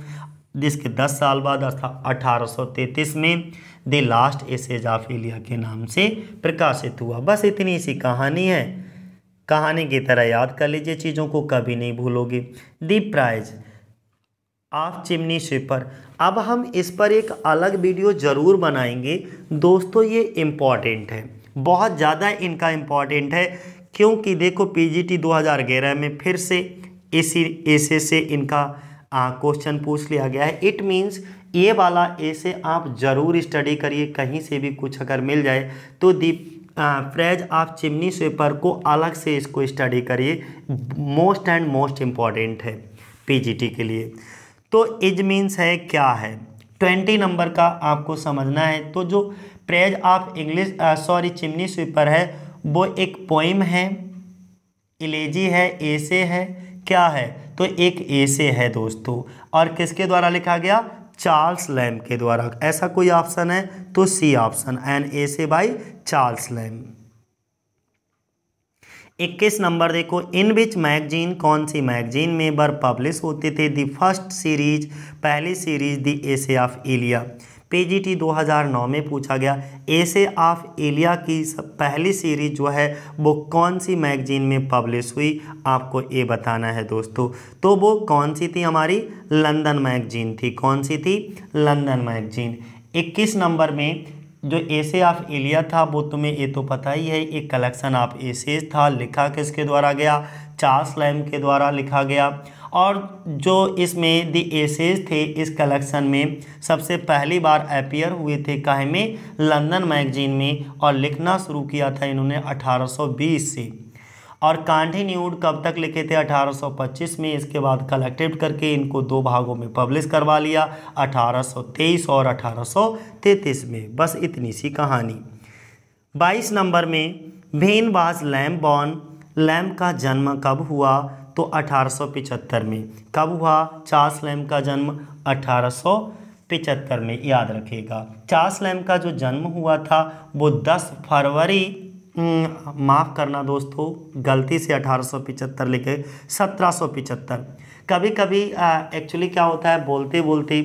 [SPEAKER 1] जिसके के 10 साल बाद अर्थात 1833 में the last essays of Elia के नाम से प्रकाशित हुआ बस इतनी सी कहानी है कहानी की तरह याद कर लीजिए चीज़ों को कभी नहीं भूलोगे the praise of chimney sweeper अब हम इस पर एक अलग वीडियो ज़रूर बनाएंगे दोस्तों ये इम्पॉर्टेंट है बहुत ज़्यादा इनका इम्पॉर्टेंट है क्योंकि देखो पीजीटी 2011 में फिर से इसी ऐसे से इनका क्वेश्चन पूछ लिया गया है इट मीन्स ये वाला ए से आप ज़रूर स्टडी करिए कहीं से भी कुछ अगर मिल जाए तो the phrase of chimney sweeper को अलग से इसको स्टडी करिए मोस्ट एंड मोस्ट इम्पॉर्टेंट है पीजीटी के लिए तो इज मीन्स है क्या है ट्वेंटी नंबर का आपको समझना है तो जो praise of English sorry chimney sweeper है वो एक पोइम है इलेजी है एसे है क्या है तो एक से है दोस्तों और किसके द्वारा लिखा गया चार्ल्स लैम के द्वारा ऐसा कोई ऑप्शन है तो सी ऑप्शन एन ए से बाई चार्ल्स लैम इक्कीस नंबर देखो इन बिच मैगजीन कौन सी मैगजीन में बर पब्लिश होते थे दी फर्स्ट सीरीज पहली series the essay of Elia PGT 2009 में पूछा गया एसे ऑफ एलिया की पहली सीरीज जो है वो कौन सी मैगजीन में पब्लिश हुई आपको ये बताना है दोस्तों तो वो कौन सी थी हमारी लंदन मैगजीन थी कौन सी थी लंदन मैगजीन 21 नंबर में जो एसे ऑफ एलिया था वो तुम्हें ये तो पता ही है एक कलेक्शन ऑफ एसेज था लिखा किसके द्वारा गया चार्ल्स लैम के द्वारा लिखा गया और जो इसमें द एसेज थे इस कलेक्शन में सबसे पहली बार अपियर हुए थे कहे में लंदन मैगजीन में और लिखना शुरू किया था इन्होंने 1820 से और न्यूड कब तक लिखे थे 1825 में इसके बाद कलेक्टेड करके इनको दो भागों में पब्लिश करवा लिया 1823 और 1833 में बस इतनी सी कहानी 22 नंबर में भीनबाज लैम्बॉन लैम्ब का जन्म कब हुआ तो अठारह में कब हुआ चार्ल्स लैम का जन्म पिचहत्तर में याद रखिएगा चार्ल्स लैम का जो जन्म हुआ था वो 10 फरवरी माफ़ करना दोस्तों गलती से 1875 लिखे 1775 कभी कभी एक्चुअली क्या होता है बोलते बोलते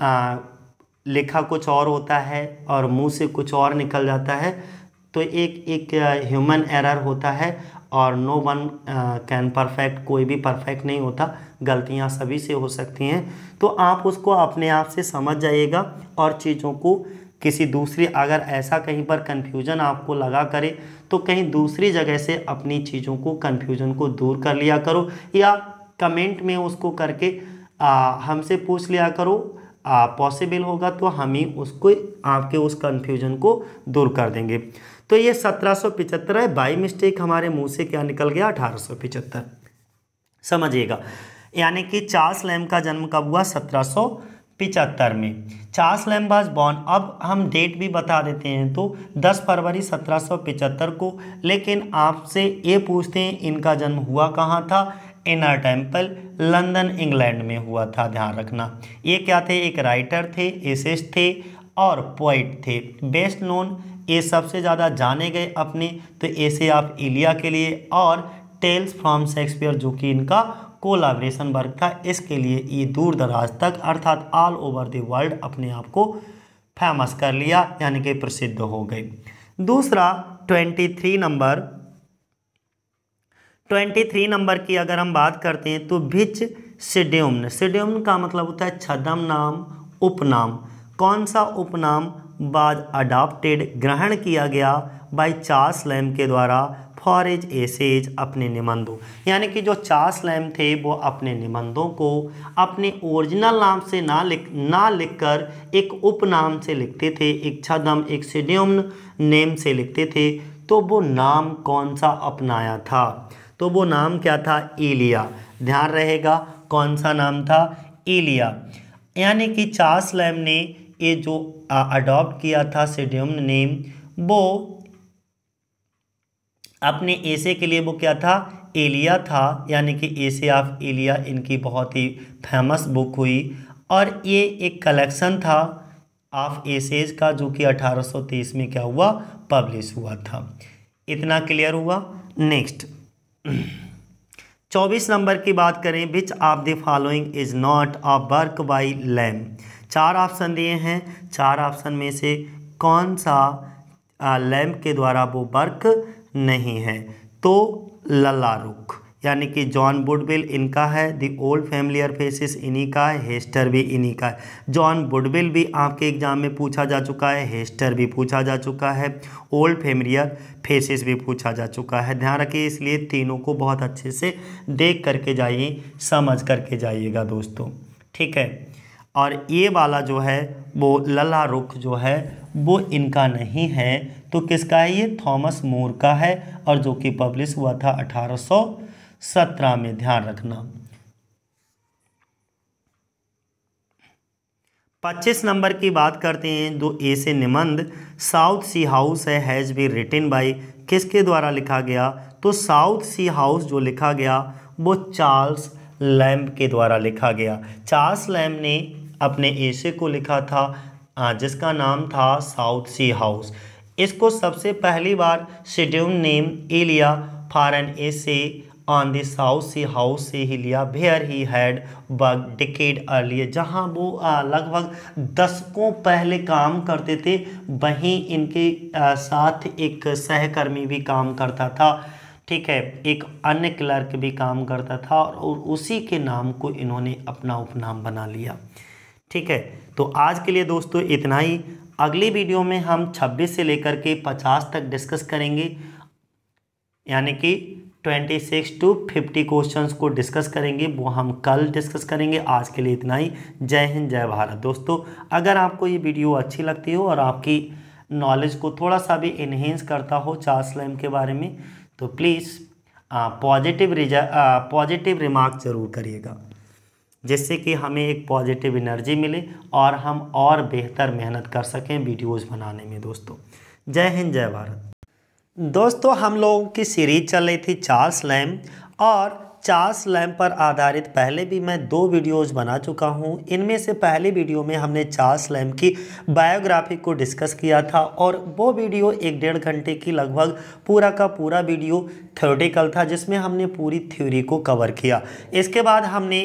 [SPEAKER 1] आ, लिखा कुछ और होता है और मुंह से कुछ और निकल जाता है तो एक एक ह्यूमन एरर होता है और नो वन कैन परफेक्ट कोई भी परफेक्ट नहीं होता गलतियां सभी से हो सकती हैं तो आप उसको अपने आप से समझ जाइएगा और चीज़ों को किसी दूसरी अगर ऐसा कहीं पर कन्फ्यूजन आपको लगा करे तो कहीं दूसरी जगह से अपनी चीज़ों को कन्फ्यूजन को दूर कर लिया करो या कमेंट में उसको करके uh, हमसे पूछ लिया करो पॉसिबल uh, होगा तो हम ही उसको आपके उस कन्फ्यूजन को दूर कर देंगे तो ये सत्रह है बाई मिस्टेक हमारे मुंह से क्या निकल गया अठारह समझिएगा यानी कि चार्ल्स लैम का जन्म कब हुआ सत्रह में चार्ल्स लैम वाज बॉर्न अब हम डेट भी बता देते हैं तो 10 फरवरी 1775 को लेकिन आपसे ये पूछते हैं इनका जन्म हुआ कहाँ था इनर टेम्पल लंदन इंग्लैंड में हुआ था ध्यान रखना ये क्या थे एक राइटर थे एसिस्ट थे और पोइट थे बेस्ट नोन ए सबसे ज़्यादा जाने गए अपने तो ए से आप इलिया के लिए और टेल्स फ्रॉम शेक्सपियर जो कि इनका कोलाब्रेशन वर्ग था इसके लिए ये दूर दराज तक अर्थात ऑल ओवर द वर्ल्ड अपने आप को फेमस कर लिया यानी कि प्रसिद्ध हो गए दूसरा twenty three number twenty three number की अगर हम बात करते हैं तो भिच सिड्यूम्न सिड्यूम्न का मतलब होता है छदम नाम उपनाम कौन सा उपनाम बाद अडाप्टेड ग्रहण किया गया बाय चार्ल्स लैम के द्वारा फॉर एज एसेज अपने निबंधों यानी कि जो चार्ल्स लैम थे वो अपने निबंधों को अपने ओरिजिनल नाम से ना लिख ना लिखकर एक उपनाम से लिखते थे एक छदम एक सिड्यूम नेम से लिखते थे तो वो नाम कौन सा अपनाया था तो वो नाम क्या था एलिया ध्यान रहेगा कौन सा नाम था एलिया यानी कि चार्ल्स लैम ने ये जो अडॉप्ट किया था सेडियम नेम वो अपने एसे के लिए वो क्या था एलिया था यानी कि एसे ऑफ एलिया इनकी बहुत ही फेमस बुक हुई और ये एक कलेक्शन था ऑफ एसेज का जो कि 1830 में क्या हुआ पब्लिश हुआ था इतना क्लियर हुआ नेक्स्ट चौबीस नंबर की बात करें which of the following is not a work by Lamb चार ऑप्शन दिए हैं चार ऑप्शन में से कौन सा लैम्प के द्वारा वो वर्क नहीं है तो लल्ला रुख यानी कि जॉन बुडविल इनका है दी ओल्ड फैमिलियर फेसिस इन्हीं का है हेस्टर भी इन्हीं का है जॉन बुडविल भी आपके एग्जाम में पूछा जा चुका है हेस्टर भी पूछा जा चुका है ओल्ड फैमिलियर फेसिस भी पूछा जा चुका है ध्यान रखिए इसलिए तीनों को बहुत अच्छे से देख करके जाइए समझ करके जाइएगा दोस्तों ठीक है और ये वाला जो है वो लला रुख जो है वो इनका नहीं है तो किसका है ये थॉमस मोर का है और जो कि पब्लिश हुआ था 1817 में ध्यान रखना 25 नंबर की बात करते हैं जो ए से निबंध साउथ सी हाउस है हैज़ बी रिटेन बाई किसके द्वारा लिखा गया तो साउथ सी हाउस जो लिखा गया वो चार्ल्स लैम्ब के द्वारा लिखा गया चार्ल्स लैम्ब ने अपने ऐसे को लिखा था जिसका नाम था साउथ सी हाउस इसको सबसे पहली बार schedule name Elia for an essay on the South Sea House से ही लिया where he had bug decade earlier जहाँ वो लगभग दशकों पहले काम करते थे वहीं इनके साथ एक सहकर्मी भी काम करता था ठीक है एक अन्य क्लर्क भी काम करता था और उसी के नाम को इन्होंने अपना उपनाम बना लिया ठीक है तो आज के लिए दोस्तों इतना ही अगली वीडियो में हम 26 से लेकर के 50 तक डिस्कस करेंगे यानी कि 26 टू 50 क्वेश्चंस को डिस्कस करेंगे वो हम कल डिस्कस करेंगे आज के लिए इतना ही जय हिंद जय भारत दोस्तों अगर आपको ये वीडियो अच्छी लगती हो और आपकी नॉलेज को थोड़ा सा भी इन्हेंस करता हो चार स्लैम के बारे में तो प्लीज़ पॉजिटिव रिजा पॉजिटिव रिमार्क ज़रूर करिएगा जिससे कि हमें एक पॉजिटिव एनर्जी मिले और हम और बेहतर मेहनत कर सकें वीडियोस बनाने में दोस्तों जय हिंद जय भारत दोस्तों हम लोगों की सीरीज चल रही थी चार्ल्स लैम और चार्ल्स लैम पर आधारित पहले भी मैं दो वीडियोस बना चुका हूं इनमें से पहले वीडियो में हमने चार्ल्स लैम की बायोग्राफी को डिस्कस किया था और वो वीडियो एक डेढ़ घंटे की लगभग पूरा का पूरा वीडियो थ्योरेटिकल था जिसमें हमने पूरी थ्योरी को कवर किया इसके बाद हमने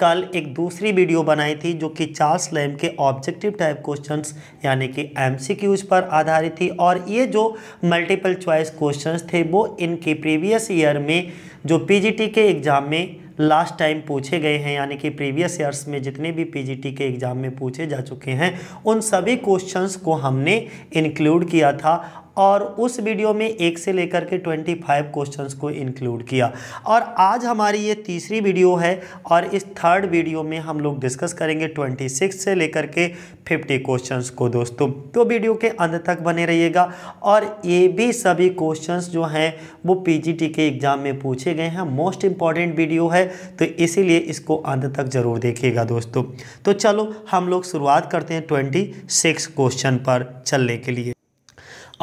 [SPEAKER 1] कल एक दूसरी वीडियो बनाई थी जो कि चार्ल्स लैम के ऑब्जेक्टिव टाइप क्वेश्चंस यानी कि एमसीक्यूज पर आधारित थी और ये जो मल्टीपल चॉइस क्वेश्चंस थे वो इनके प्रीवियस ईयर में जो पीजीटी के एग्ज़ाम में लास्ट टाइम पूछे गए हैं यानी कि प्रीवियस ईयर्स में जितने भी पीजीटी के एग्ज़ाम में पूछे जा चुके हैं उन सभी क्वेश्चंस को हमने इंक्लूड किया था और उस वीडियो में एक से लेकर के ट्वेंटी फाइव क्वेश्चन को इंक्लूड किया और आज हमारी ये तीसरी वीडियो है और इस थर्ड वीडियो में हम लोग डिस्कस करेंगे ट्वेंटी सिक्स से लेकर के फिफ्टी क्वेश्चन को दोस्तों तो वीडियो के अंत तक बने रहिएगा और ये भी सभी क्वेश्चन जो हैं वो पी के एग्ज़ाम में पूछे गए हैं मोस्ट इम्पॉर्टेंट वीडियो है तो इसीलिए इसको अंत तक ज़रूर देखिएगा दोस्तों तो चलो हम लोग शुरुआत करते हैं ट्वेंटी सिक्स क्वेश्चन पर चलने के लिए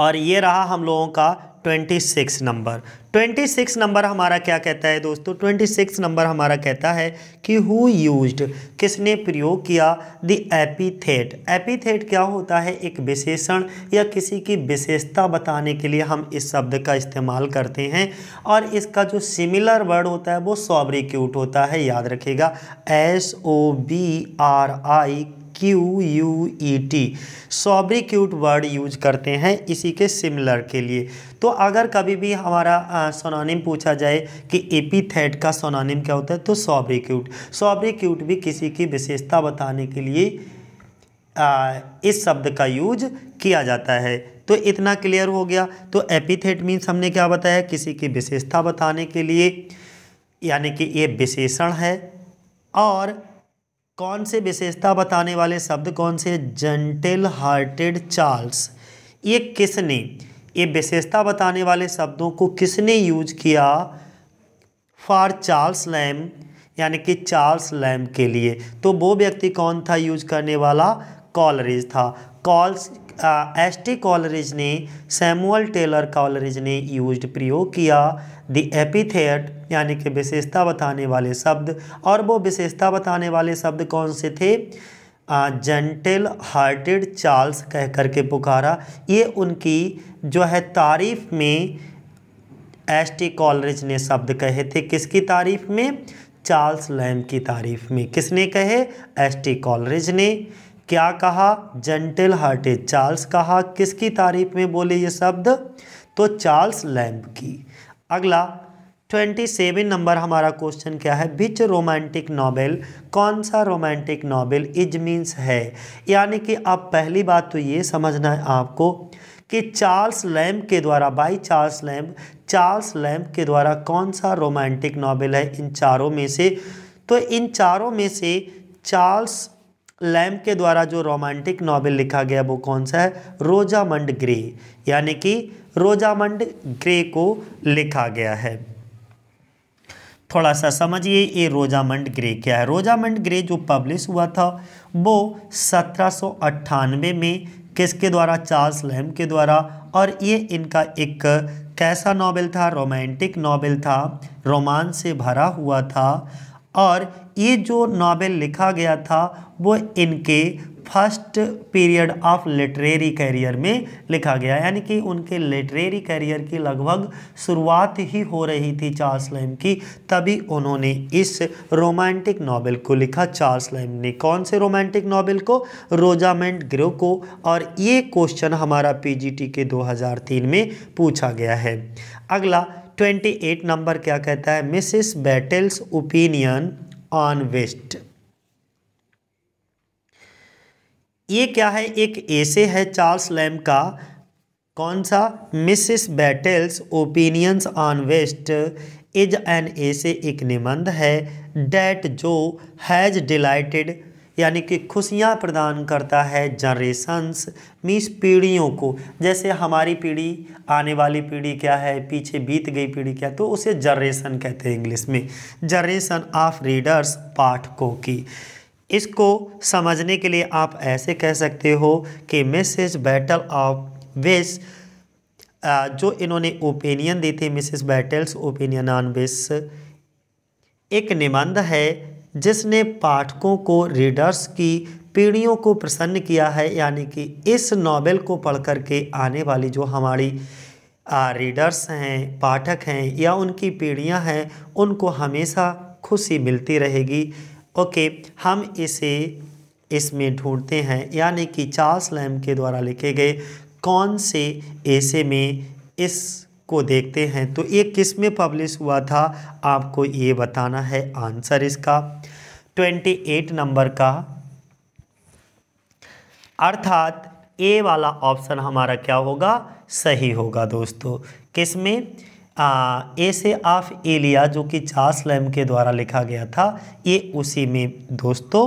[SPEAKER 1] और ये रहा हम लोगों का twenty six number twenty six number हमारा क्या कहता है दोस्तों ट्वेंटी सिक्स नंबर हमारा कहता है कि हु यूज किसने प्रयोग किया द एपीथेट एपीथेट क्या होता है एक विशेषण या किसी की विशेषता बताने के लिए हम इस शब्द का इस्तेमाल करते हैं और इसका जो सिमिलर वर्ड होता है वो सॉबरिक्यूट होता है याद रखेगा S O B R I Q U E T sobriquet word use करते हैं इसी के सिमिलर के लिए तो अगर कभी भी हमारा सोनानिम पूछा जाए कि एपीथेट का सोनानिम क्या होता है तो सॉब्रिक्यूट सॉब्रिक्यूट भी किसी की विशेषता बताने के लिए आ, इस शब्द का यूज किया जाता है तो इतना क्लियर हो गया तो एपीथेट मीन्स हमने क्या बताया किसी की विशेषता बताने के लिए यानी कि ये विशेषण है और कौन से विशेषता बताने वाले शब्द कौन से जेंटल हार्टेड चार्ल्स ये किसने ये विशेषता बताने वाले शब्दों को किसने यूज किया फॉर चार्ल्स लैम यानी कि चार्ल्स लैम के लिए तो वो व्यक्ति कौन था यूज करने वाला कॉलरेज था कॉल्स एस टी कॉलरिज ने सैमुअल टेलर कॉलरिज ने यूज प्रयोग किया द एपीथेट यानी कि विशेषता बताने वाले शब्द और वो विशेषता बताने वाले शब्द कौन से थे जेंटल हार्टेड चार्ल्स कह करके पुकारा ये उनकी जो है तारीफ में एस टी कॉलरिज ने शब्द कहे थे किसकी तारीफ में चार्ल्स लैम की तारीफ में किसने कहे एस टी कॉलरिज ने क्या कहा जेंटल हार्टेड चार्ल्स कहा किसकी तारीफ में बोले ये शब्द तो चार्ल्स लैम्ब की अगला ट्वेंटी सेवन नंबर हमारा क्वेश्चन क्या है बिच रोमांटिक नॉवेल कौन सा रोमांटिक नॉवेल इज मीन्स है यानी कि आप पहली बात तो ये समझना है आपको कि चार्ल्स लैम्ब के द्वारा by Charles Lamb Charles Lamb के द्वारा कौन सा रोमांटिक नॉवेल है इन चारों में से तो इन चारों में से चार्ल्स लैम्प के द्वारा जो रोमांटिक नॉवेल लिखा गया वो कौन सा है रोजामंड ग्रे यानी कि रोजामंड ग्रे को लिखा गया है थोड़ा सा समझिए ये रोजामंड ग्रे क्या है रोजामंड ग्रे जो पब्लिश हुआ था वो सत्रह में किसके द्वारा चार्ल्स लैम के द्वारा और ये इनका एक कैसा नॉवेल था रोमांटिक नॉवेल था रोमांस से भरा हुआ था और ये जो नावल लिखा गया था वो इनके first period of literary career में लिखा गया यानी कि उनके लिटरेरी कैरियर की लगभग शुरुआत ही हो रही थी चार्ल्स लैम की तभी उन्होंने इस रोमांटिक नावल को लिखा चार्ल्स लैम ने कौन से रोमांटिक नावल को रोजामेंट ग्रो को और ये क्वेश्चन हमारा पीजीटी के 2003 में पूछा गया है अगला ट्वेंटी एट नंबर क्या कहता है Mrs Battle's opinion on whist ये क्या है एक ऐसे है चार्ल्स लैम का कौन सा Mrs Battle's opinions on whist is an essay एक निबंध है डैट जो हैज़ डिलइटेड यानी कि खुशियाँ प्रदान करता है जनरेशन्स मीस पीढ़ियों को जैसे हमारी पीढ़ी आने वाली पीढ़ी क्या है पीछे बीत गई पीढ़ी क्या तो उसे जनरेशन कहते हैं इंग्लिश में जनरेशन ऑफ रीडर्स पाठकों की इसको समझने के लिए आप ऐसे कह सकते हो कि मिसेज बैटल ऑफ वेस्ट जो इन्होंने ओपिनियन दी थी मिसेस बैटल्स ओपिनियन ऑन बेस एक निबंध है जिसने पाठकों को रीडर्स की पीढ़ियों को प्रसन्न किया है यानी कि इस नावल को पढ़ कर के आने वाली जो हमारी रीडर्स हैं पाठक हैं या उनकी पीढ़ियां हैं उनको हमेशा खुशी मिलती रहेगी ओके हम इसे इसमें ढूंढते हैं यानी कि चार्ल्स लैम के द्वारा लिखे गए कौन से ऐसे में इस को देखते हैं तो ये किस में पब्लिश हुआ था आपको ये बताना है आंसर इसका ट्वेंटी एट नंबर का अर्थात ए वाला ऑप्शन हमारा क्या होगा सही होगा दोस्तों किसमें ए से ऑफ एलिया जो कि चार्ल्स लैम के द्वारा लिखा गया था ये उसी में दोस्तों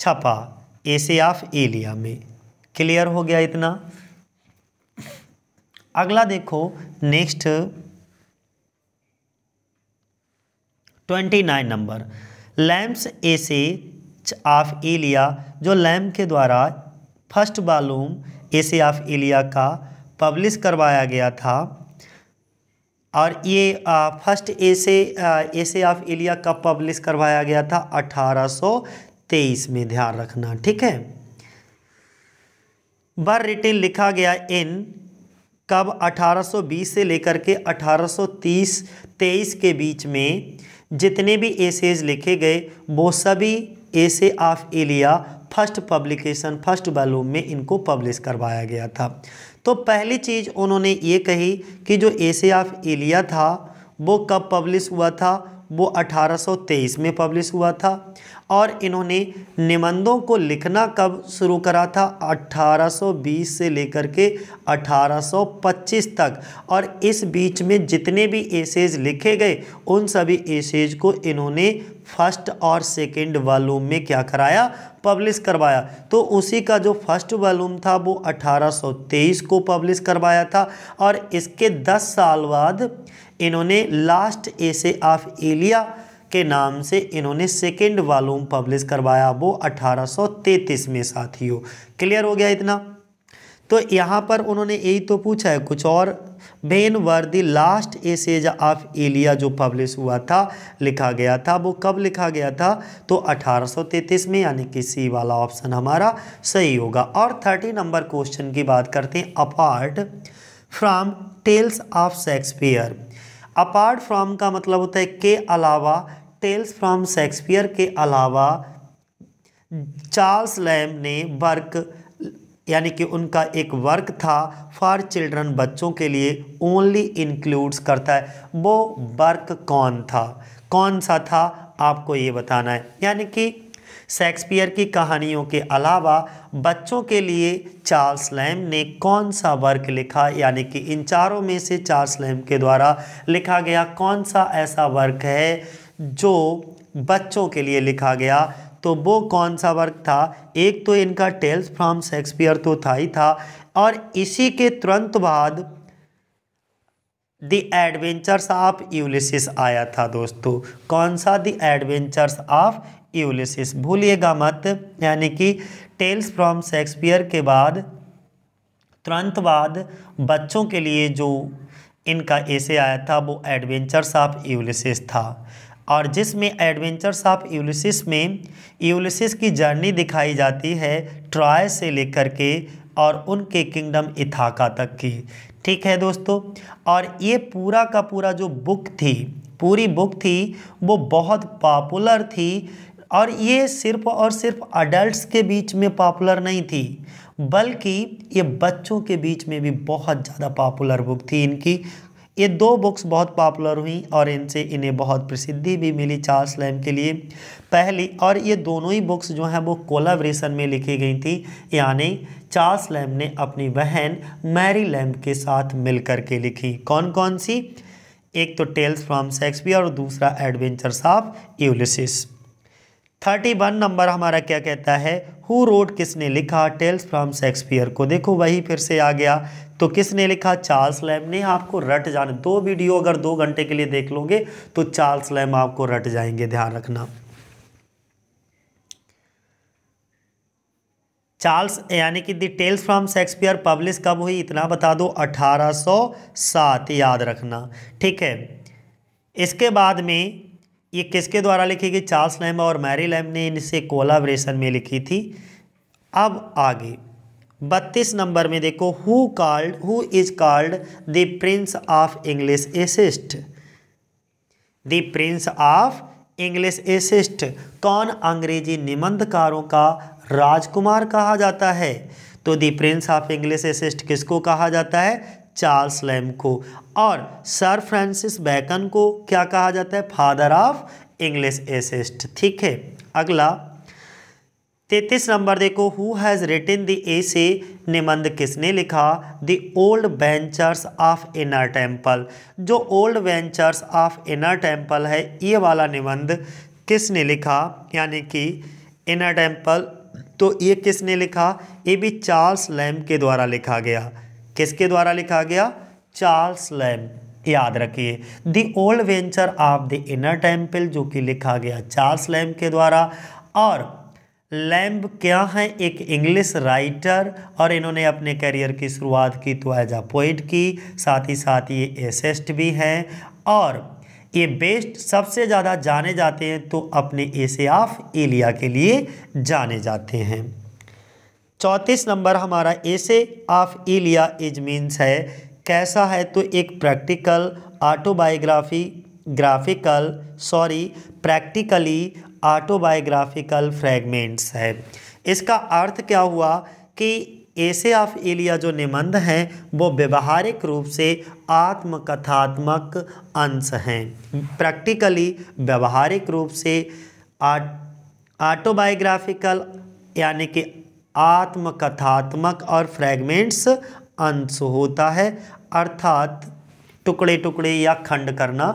[SPEAKER 1] छपा ए से ऑफ एलिया में क्लियर हो गया इतना अगला देखो next twenty nine number Lamb's essays of Elia जो लैम्प के द्वारा first बालूम A essays of Elia का पब्लिश करवाया गया था और ये फर्स्ट ए से ए से ऑफ एलिया का पब्लिश करवाया गया था 1823 में ध्यान रखना ठीक है बर रिटेन लिखा गया इन कब 1820 से लेकर के 1830 23 के बीच में जितने भी एसेज लिखे गए वो सभी essay of Elia first publication first volume में इनको पब्लिश करवाया गया था तो पहली चीज़ उन्होंने ये कही कि जो एसे ऑफ एलिया था वो कब पब्लिश हुआ था वो 1823 में पब्लिश हुआ था और इन्होंने निबंधों को लिखना कब शुरू करा था 1820 से लेकर के 1825 तक और इस बीच में जितने भी एसेज लिखे गए उन सभी एसेज को इन्होंने फर्स्ट और सेकंड वॉलूम में क्या कराया पब्लिश करवाया तो उसी का जो फर्स्ट वॉलूम था वो 1823 को पब्लिश करवाया था और इसके 10 साल बाद इन्होंने लास्ट एसे ऑफ एलिया के नाम से इन्होंने सेकेंड वॉलूम पब्लिश करवाया वो 1833 में साथियों क्लियर हो गया इतना तो यहाँ पर उन्होंने यही तो पूछा है कुछ और when were the last essays of Elia जो पब्लिश हुआ था लिखा गया था वो कब लिखा गया था तो 1833 में यानी कि सी वाला ऑप्शन हमारा सही होगा और थर्टी नंबर क्वेश्चन की बात करते हैं apart from tales of Shakespeare apart from का मतलब होता है के अलावा टेल्स फ्रॉम शेक्सपियर के अलावा चार्ल्स लैम ने वर्क यानी कि उनका एक वर्क था फॉर चिल्ड्रन बच्चों के लिए ओनली इंक्लूड्स करता है वो वर्क कौन था कौन सा था आपको ये बताना है यानी कि शेक्सपियर की कहानियों के अलावा बच्चों के लिए चार्ल्स लैम ने कौन सा वर्क लिखा यानी कि इन चारों में से चार्ल्स लैम के द्वारा लिखा गया कौन सा ऐसा वर्क है जो बच्चों के लिए लिखा गया तो वो कौन सा वर्क था एक तो इनका टेल्स फ्रॉम शेक्सपियर तो था ही था और इसी के तुरंत बाद द एडवेंचर्स ऑफ यूलिसिस आया था दोस्तों कौन सा द एडवेंचर्स ऑफ यूलिसिस भूलिएगा मत यानी कि टेल्स फ्रॉम शेक्सपियर के बाद तुरंत बाद बच्चों के लिए जो इनका ऐसे आया था वो एडवेंचर्स ऑफ यूलिसिस था और जिसमें एडवेंचर्स ऑफ यूलिसिस में यूलिसिस की जर्नी दिखाई जाती है ट्रॉय से लेकर के और उनके किंगडम इथाका तक की ठीक है दोस्तों और ये पूरा का पूरा जो बुक थी पूरी बुक थी वो बहुत पॉपुलर थी और ये सिर्फ और सिर्फ अडल्ट्स के बीच में पॉपुलर नहीं थी बल्कि ये बच्चों के बीच में भी बहुत ज़्यादा पॉपुलर बुक थी इनकी ये दो बुक्स बहुत पॉपुलर हुई और इनसे इन्हें बहुत प्रसिद्धि भी मिली चार्ल्स लैम के लिए पहली और ये दोनों ही बुक्स जो हैं वो कोलाब्रेशन में लिखी गई थी यानी चार्ल्स लैम ने अपनी बहन मैरी लैम के साथ मिलकर के लिखी कौन कौन सी एक तो टेल्स फ्रॉम शेक्सपियर और दूसरा adventures of Ulysses thirty one number हमारा क्या कहता है हु रोड किसने लिखा टेल्स फ्रॉम शेक्सपियर को देखो वही फिर से आ गया तो किसने लिखा चार्ल्स लैम ने आपको रट जाने दो वीडियो अगर दो घंटे के लिए देख लोगे तो चार्ल्स लैम आपको रट जाएंगे ध्यान रखना चार्ल्स यानी कि details tales from Shakespeare publish कब हुई इतना बता दो 1807 याद रखना ठीक है इसके बाद में ये किसके द्वारा लिखी गई चार्ल्स लैम और मैरी लैम ने इनसे कोलाब्रेशन में लिखी थी अब आगे बत्तीस नंबर में देखो who called who is called the prince of English essayist the prince of English essayist कौन अंग्रेजी निबंधकारों का राजकुमार कहा जाता है तो the prince of English essayist किसको कहा जाता है चार्ल्स लैम को और सर फ्रांसिस बैकन को क्या कहा जाता है फादर ऑफ इंग्लिश एसिस्ट ठीक है अगला तैतीस नंबर देखो who has written the essay निबंध किसने लिखा the old benchers of Inner Temple जो old benchers of Inner Temple है ये वाला निबंध किसने लिखा यानी कि इनर टेम्पल तो ये किसने लिखा ये भी चार्ल्स लैम के द्वारा लिखा गया किसके द्वारा लिखा गया चार्ल्स लैम याद रखिए the old bencher of the Inner Temple जो कि लिखा गया चार्ल्स लैम के द्वारा और लैम्ब क्या हैं एक इंग्लिश राइटर और इन्होंने अपने करियर की शुरुआत की तो एज आ पोइट की साथ ही साथ ये एसेस्ट भी हैं और ये बेस्ट सबसे ज़्यादा जाने जाते हैं तो अपने एसे ऑफ एलिया के लिए जाने जाते हैं चौंतीस नंबर हमारा essay of Elia is means है कैसा है तो एक practical autobiography graphical sorry practically autobiographical fragments है इसका अर्थ क्या हुआ कि ऐसे ऑफ एलिया जो निबंध हैं वो व्यवहारिक रूप से आत्मकथात्मक अंश हैं प्रैक्टिकली व्यवहारिक रूप से ऑटोबायोग्राफिकल यानी कि आत्मकथात्मक और फ्रैगमेंट्स अंश होता है अर्थात टुकड़े टुकड़े या खंड करना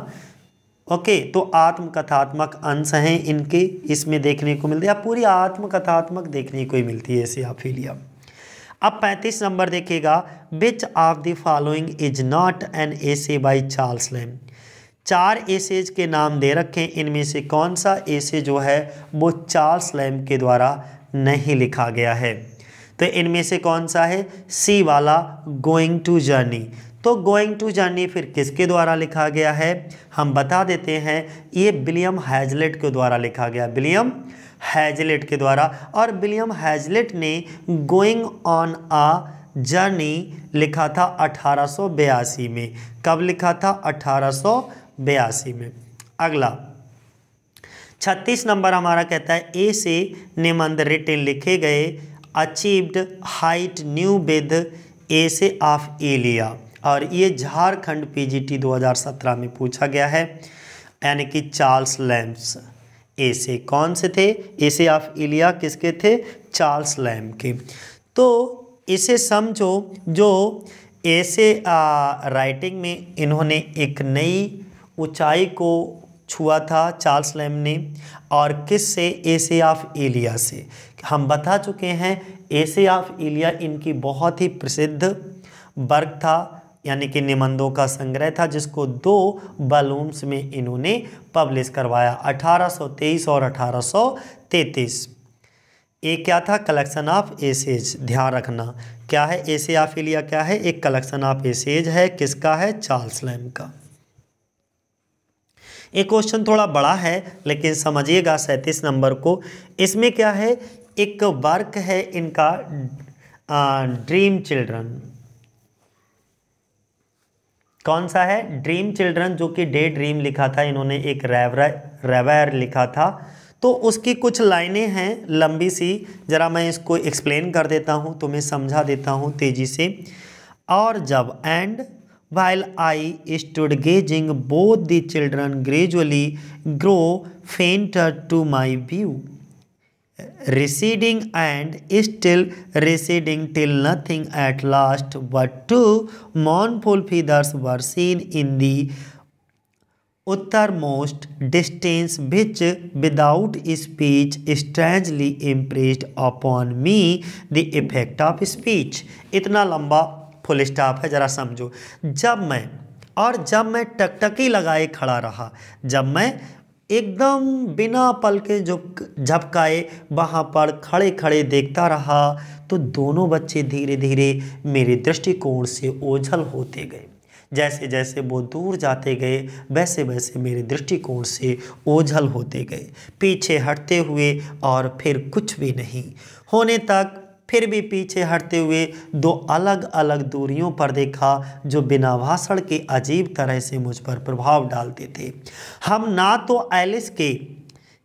[SPEAKER 1] ओके तो आत्मकथात्मक अंश हैं इनके इसमें देखने को मिलते हैं पूरी आत्मकथात्मक देखने को ही मिलती है इसे अब पैंतीस नंबर देखिएगा which of the following is not an essay by Charles Lamb चार एसेज के नाम दे रखे इनमें से कौन सा एसे जो है वो चार्ल्स लैम के द्वारा नहीं लिखा गया है तो इनमें से कौन सा है सी वाला गोइंग टू जर्नी तो गोइंग टू जर्नी फिर किसके द्वारा लिखा गया है हम बता देते हैं ये विलियम हैजलेट के द्वारा लिखा गया विलियम हैजलेट के द्वारा और विलियम हैजलेट ने गोइंग ऑन आ जर्नी लिखा था अठारह में कब लिखा था अठारह में अगला छत्तीस नंबर हमारा कहता है ए से निबंध रिटेन लिखे गए achieved height new with essays of Elia और ये झारखंड पीजीटी 2017 में पूछा गया है यानी कि चार्ल्स लैम्स ऐसे कौन से थे ऐसे ऑफ इलिया किसके थे चार्ल्स लैम के तो इसे समझो जो ऐसे राइटिंग में इन्होंने एक नई ऊंचाई को छुआ था चार्ल्स लैम ने और किस से ऐसे ऑफ एलिया से हम बता चुके हैं ऐसे ऑफ एलिया इनकी बहुत ही प्रसिद्ध वर्ग था यानी कि निबंधों का संग्रह था जिसको दो बलूम्स में इन्होंने पब्लिश करवाया 1823 और 1833 एक क्या था कलेक्शन ऑफ एसेज ध्यान रखना क्या है एसियाफिलिया क्या है एक कलेक्शन ऑफ एसेज है किसका है चार्ल्स लैम का एक क्वेश्चन थोड़ा बड़ा है लेकिन समझिएगा सैंतीस नंबर को इसमें क्या है एक वर्क है इनका ड्रीम चिल्ड्रन कौन सा है ड्रीम चिल्ड्रन जो कि डे ड्रीम लिखा था इन्होंने एक रेवरा रेवैर लिखा था तो उसकी कुछ लाइनें हैं लंबी सी ज़रा मैं इसको एक्सप्लेन कर देता हूँ तुम्हें समझा देता हूँ तेज़ी से और जब and while I stood gazing both the children gradually grow fainter to my view receding and still receding till nothing at last but two mournful feathers were seen in the uttermost distance which without speech strangely impressed upon me the effect of speech इतना लंबा full stop है ज़रा समझो जब मैं और जब मैं टकटकी लगाए खड़ा रहा जब मैं एकदम बिना पल के जो झपकाए वहाँ पर खड़े खड़े देखता रहा तो दोनों बच्चे धीरे धीरे मेरे दृष्टिकोण से ओझल होते गए जैसे जैसे वो दूर जाते गए वैसे वैसे मेरे दृष्टिकोण से ओझल होते गए पीछे हटते हुए और फिर कुछ भी नहीं होने तक फिर भी पीछे हटते हुए दो अलग अलग दूरियों पर देखा जो बिना भाषण के अजीब तरह से मुझ पर प्रभाव डालते थे हम ना तो एलिस के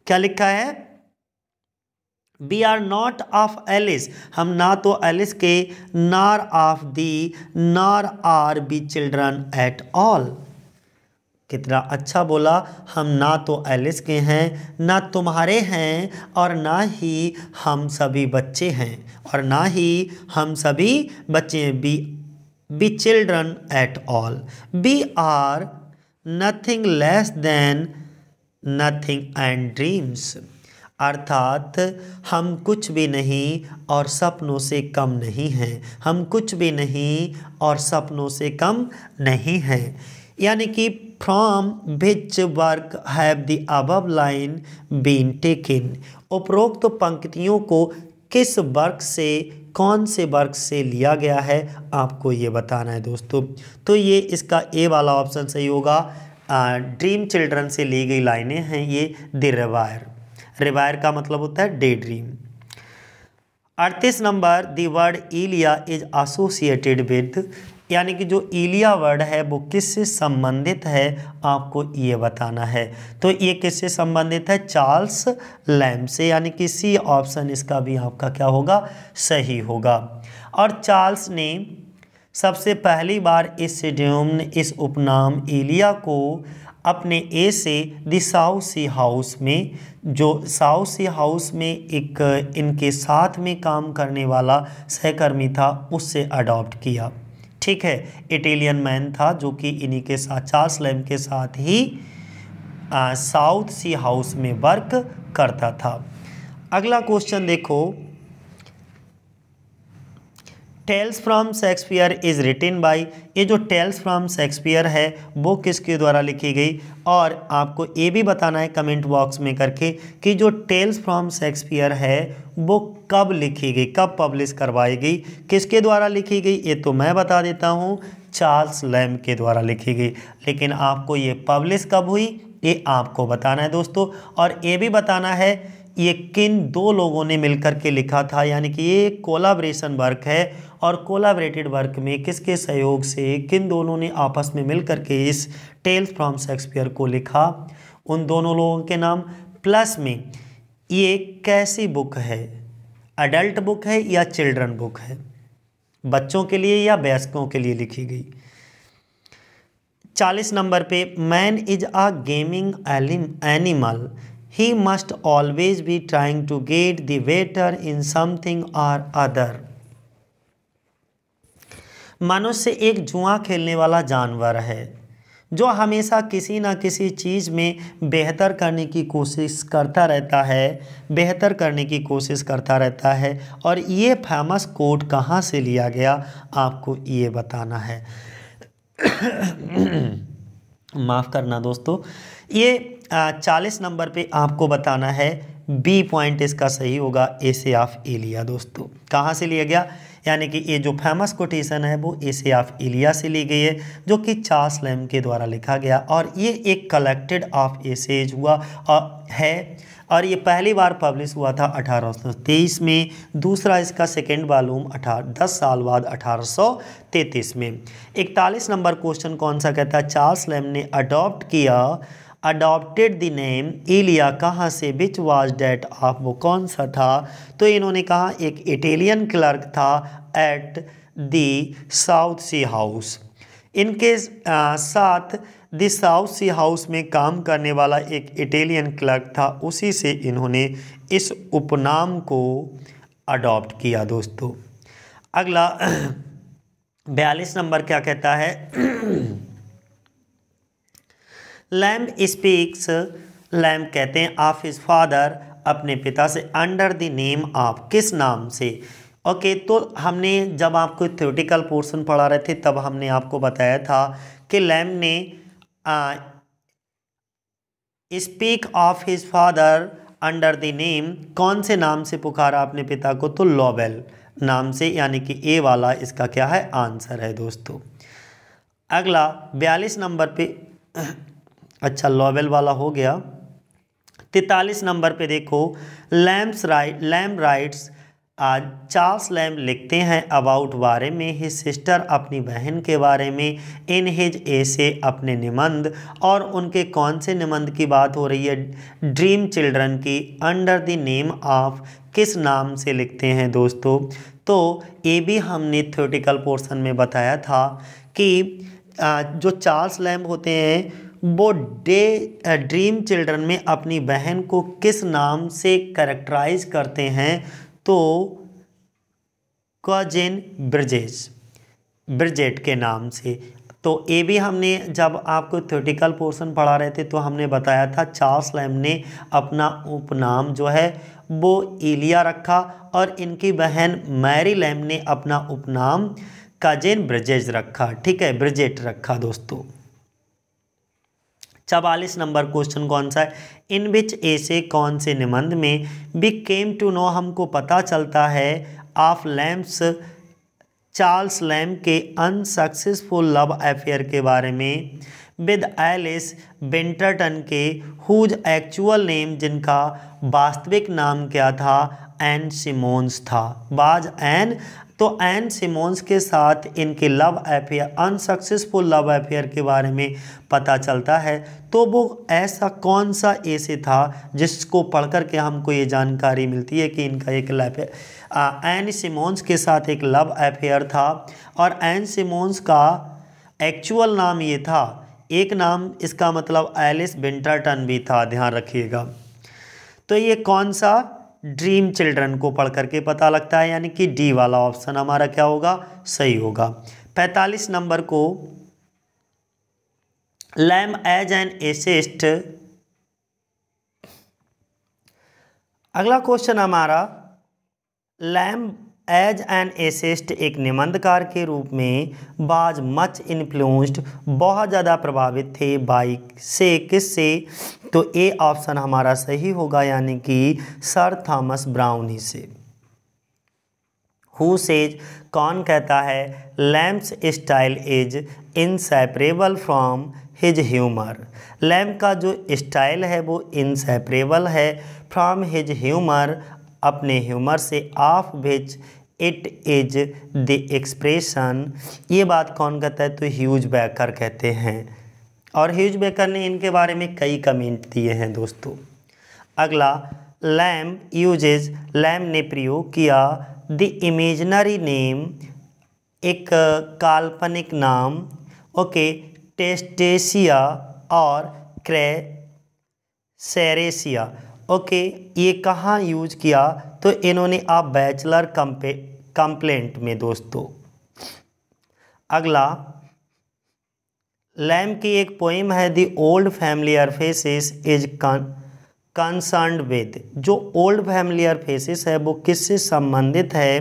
[SPEAKER 1] क्या लिखा है we are not of Alice हम ना तो एलिस के nor of thee nor are we children at all कितना अच्छा बोला हम ना तो एलिस के हैं ना तुम्हारे हैं और ना ही हम सभी बच्चे हैं और ना ही हम सभी बच्चे we we children at all we are nothing less than nothing and dreams अर्थात हम कुछ भी नहीं और सपनों से कम नहीं हैं हम कुछ भी नहीं और सपनों से कम नहीं हैं यानी कि from which work have the above line been taken उपरोक्त पंक्तियों को किस वर्क से कौन से वर्क से लिया गया है आपको ये बताना है दोस्तों तो ये इसका ए वाला ऑप्शन सही होगा ड्रीम चिल्ड्रन से ली गई लाइनें हैं ये द रिवायर रिवायर का मतलब होता है डे ड्रीम अड़तीस number the word Elia is associated with यानी कि जो इलिया वर्ड है वो किससे संबंधित है आपको ये बताना है तो ये किससे संबंधित है चार्ल्स लैम से यानी कि सी ऑप्शन इसका भी आपका क्या होगा सही होगा और चार्ल्स ने सबसे पहली बार इस सिड्यूम इस उपनाम एलिया को अपने ए से दाउ सी हाउस में जो साउ सी हाउस में एक इनके साथ में काम करने वाला सहकर्मी था उससे अडॉप्ट किया ठीक है इटेलियन मैन था जो कि इन्हीं के साथ चार्ल्स लैम के साथ ही साउथ सी हाउस में वर्क करता था अगला क्वेश्चन देखो tales from Shakespeare is written by ये जो टेल्स फ्रॉम शेक्सपियर है वो किसके द्वारा लिखी गई और आपको ये भी बताना है कमेंट बॉक्स में करके कि जो टेल्स फ्रॉम शेक्सपियर है वो कब लिखी गई कब पब्लिश करवाई गई किसके द्वारा लिखी गई ये तो मैं बता देता हूँ चार्ल्स लैम के द्वारा लिखी गई लेकिन आपको ये पब्लिश कब हुई ये आपको बताना है दोस्तों और ये भी बताना है ये किन दो लोगों ने मिलकर के लिखा था यानी कि ये कोलाब्रेशन वर्क है और कोलाबरेटेड वर्क में किसके सहयोग से किन दोनों ने आपस में मिलकर के इस टेल्स फ्रॉम शेक्सपियर को लिखा उन दोनों लोगों के नाम प्लस में ये कैसी बुक है अडल्ट बुक है या चिल्ड्रन बुक है बच्चों के लिए या वयस्कों के लिए लिखी गई चालीस नंबर पे man is a gaming animal he must always be trying to get the better in something or other मनुष्य एक जुआ खेलने वाला जानवर है जो हमेशा किसी ना किसी चीज़ में बेहतर करने की कोशिश करता रहता है बेहतर करने की कोशिश करता रहता है और ये फेमस कोट कहाँ से लिया गया आपको ये बताना है माफ़ करना दोस्तों ये चालीस नंबर पे आपको बताना है बी पॉइंट इसका सही होगा ए से ऑफ ए लिया दोस्तों कहाँ से लिया गया यानी कि ये जो फेमस कोटेशन है वो एसे ऑफ इलिया से ली गई है जो कि चार्ल्स लैम के द्वारा लिखा गया और ये एक कलेक्टेड ऑफ एसेज हुआ और है और ये पहली बार पब्लिश हुआ था 1823 में दूसरा इसका सेकेंड वालूम अठारह दस साल बाद 1833 में इकतालीस नंबर क्वेश्चन कौन सा कहता है चार्ल्स लैम ने अडॉप्ट किया अडॉप्टेड द नेम एलिया कहाँ से बिच वाज डेट ऑफ वो कौन सा था तो इन्होंने कहा एक इटेलियन क्लर्क था at the South Sea House इनके आ, साथ द साउथ सी हाउस में काम करने वाला एक इटेलियन क्लर्क था उसी से इन्होंने इस उपनाम को अडॉप्ट किया दोस्तों अगला बयालीस नंबर क्या कहता है लैम स्पीक्स लैम कहते हैं ऑफ हिज फादर अपने पिता से अंडर द नेम ऑफ किस नाम से ओके okay, तो हमने जब आपको थ्योटिकल पोर्शन पढ़ा रहे थे तब हमने आपको बताया था कि लैम ने speak of his father under the name कौन से नाम से पुकारा अपने पिता को तो लॉबेल नाम से यानी कि ए वाला इसका क्या है आंसर है दोस्तों अगला बयालीस नंबर पे अच्छा लॉवेल वाला हो गया तैतालीस नंबर पे देखो लैम्स राइट लैम राइट्स आज चार्ल्स लैम लिखते हैं अबाउट बारे में ही सिस्टर अपनी बहन के बारे में इन हिज से अपने निबंध और उनके कौन से निबंध की बात हो रही है ड्रीम चिल्ड्रन की अंडर द नेम ऑफ किस नाम से लिखते हैं दोस्तों तो ये भी हमने थ्योरेटिकल पोर्शन में बताया था कि जो चार्ल्स लैम होते हैं वो डे ड्रीम चिल्ड्रन में अपनी बहन को किस नाम से करेक्टराइज करते हैं तो कॉजेन ब्रजेज ब्रजेट के नाम से तो ए भी हमने जब आपको थ्योरेटिकल पोर्शन पढ़ा रहे थे तो हमने बताया था चार्ल्स लैम ने अपना उपनाम जो है वो इलिया रखा और इनकी बहन मैरी लैम ने अपना उपनाम काजेन ब्रजेज रखा ठीक है ब्रजेट रखा दोस्तों चवालीस नंबर क्वेश्चन कौन सा है इन बिच ऐसे कौन से निबंध में बी केम टू नो हमको पता चलता है ऑफ लैम्स चार्ल्स लैम के अनसक्सेसफुल लव अफेयर के बारे में विद एलिस बेंटरटन के हुज एक्चुअल नेम जिनका वास्तविक नाम क्या था एन सिमोन्स था बाज एन तो एन सिमोन्स के साथ इनके love affair unsuccessful love affair के बारे में पता चलता है तो वो ऐसा कौन सा ऐसे था जिसको पढ़ कर के हमको ये जानकारी मिलती है कि इनका एक लव एन सिमोन्स के साथ एक लव अफेयर था और एन सिमोन्स का एक्चुअल नाम ये था एक नाम इसका मतलब एलिस बिंटरटन भी था ध्यान रखिएगा तो ये कौन सा ड्रीम चिल्ड्रन को पढ़ करके पता लगता है यानी कि डी वाला ऑप्शन हमारा क्या होगा सही होगा पैंतालीस नंबर को लैम एज एन एसिस्ट अगला क्वेश्चन हमारा लैम एज एन एसिस्ट एक निबंधकार के रूप में बाज मच इन्फ्लुएंस्ड बहुत ज़्यादा प्रभावित थे बाइक से किस से तो ए ऑप्शन हमारा सही होगा यानी कि सर थॉमस ब्राउनी से हु सेज कौन कहता है Lamb's style is inseparable from his humour Lamb का जो स्टाइल है वो इनसेपरेबल है फ्रॉम हिज ह्यूमर अपने ह्यूमर से of which it is the expression ये बात कौन कहता है तो ह्यूज बैकर कहते हैं और ह्यूज बैकर ने इनके बारे में कई कमेंट दिए हैं दोस्तों अगला लैम यूजेज लैम ने प्रयोग किया द इमेजनरी नेम एक काल्पनिक नाम ओके टेस्टेसिया और क्रे सेरेसिया ओके ये कहाँ यूज किया तो इन्होंने आप बैचलर कंपे कंप्लेंट में दोस्तों अगला लैम की एक पोइम है the old family faces is concern with जो ओल्ड फैमिली फेसेस है वो किससे संबंधित है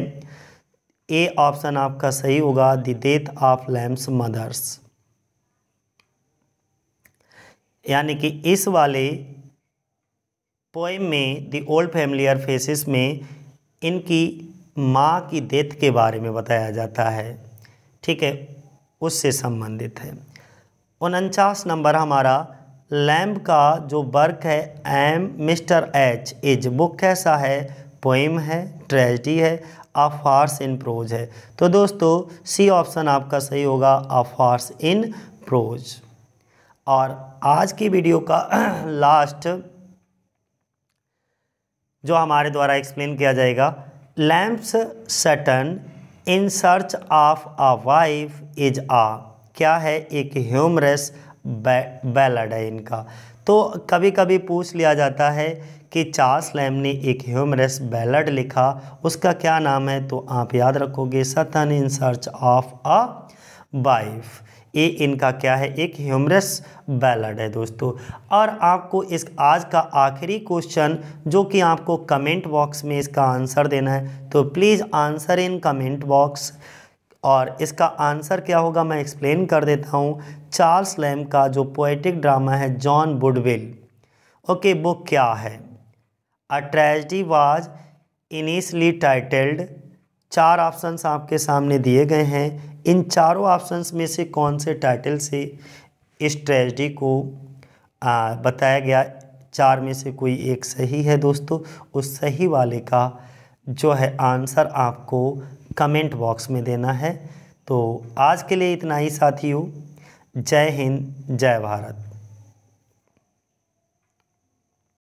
[SPEAKER 1] ए ऑप्शन आपका सही होगा the death of Lamb's mother's यानी कि इस वाले पोएम में दी ओल्ड फैमिलियर फेसिस में इनकी माँ की डेथ के बारे में बताया जाता है ठीक है उससे संबंधित है उनचास नंबर हमारा लैम्ब का जो वर्क है M Mr H is book कैसा है पोइम है ट्रेजडी है आफार्स इन प्रोज है तो दोस्तों सी ऑप्शन आपका सही होगा आफार्स इन प्रोज और आज की वीडियो का लास्ट जो हमारे द्वारा एक्सप्लेन किया जाएगा Lamb's Satan in search of a wife is आ क्या है एक ह्यूमरस बैलड है इनका तो कभी कभी पूछ लिया जाता है कि चार्ल्स लैम ने एक ह्यूमरस बैलड लिखा उसका क्या नाम है तो आप याद रखोगे Satan in search of a wife ये इनका क्या है एक ह्यूमरस बैलड है दोस्तों और आपको इस आज का आखिरी क्वेश्चन जो कि आपको कमेंट बॉक्स में इसका आंसर देना है तो please answer in comment box और इसका आंसर क्या होगा मैं एक्सप्लेन कर देता हूँ चार्ल्स लैम का जो पोएटिक ड्रामा है जॉन बुडविल ओके वो क्या है a tragedy was initially titled चार ऑप्शंस आपके सामने दिए गए हैं इन चारों ऑप्शंस में से कौन से टाइटल से इस ट्रेजडी को आ, बताया गया चार में से कोई एक सही है दोस्तों उस सही वाले का जो है आंसर आपको कमेंट बॉक्स में देना है तो आज के लिए इतना ही साथियों जय हिंद जय भारत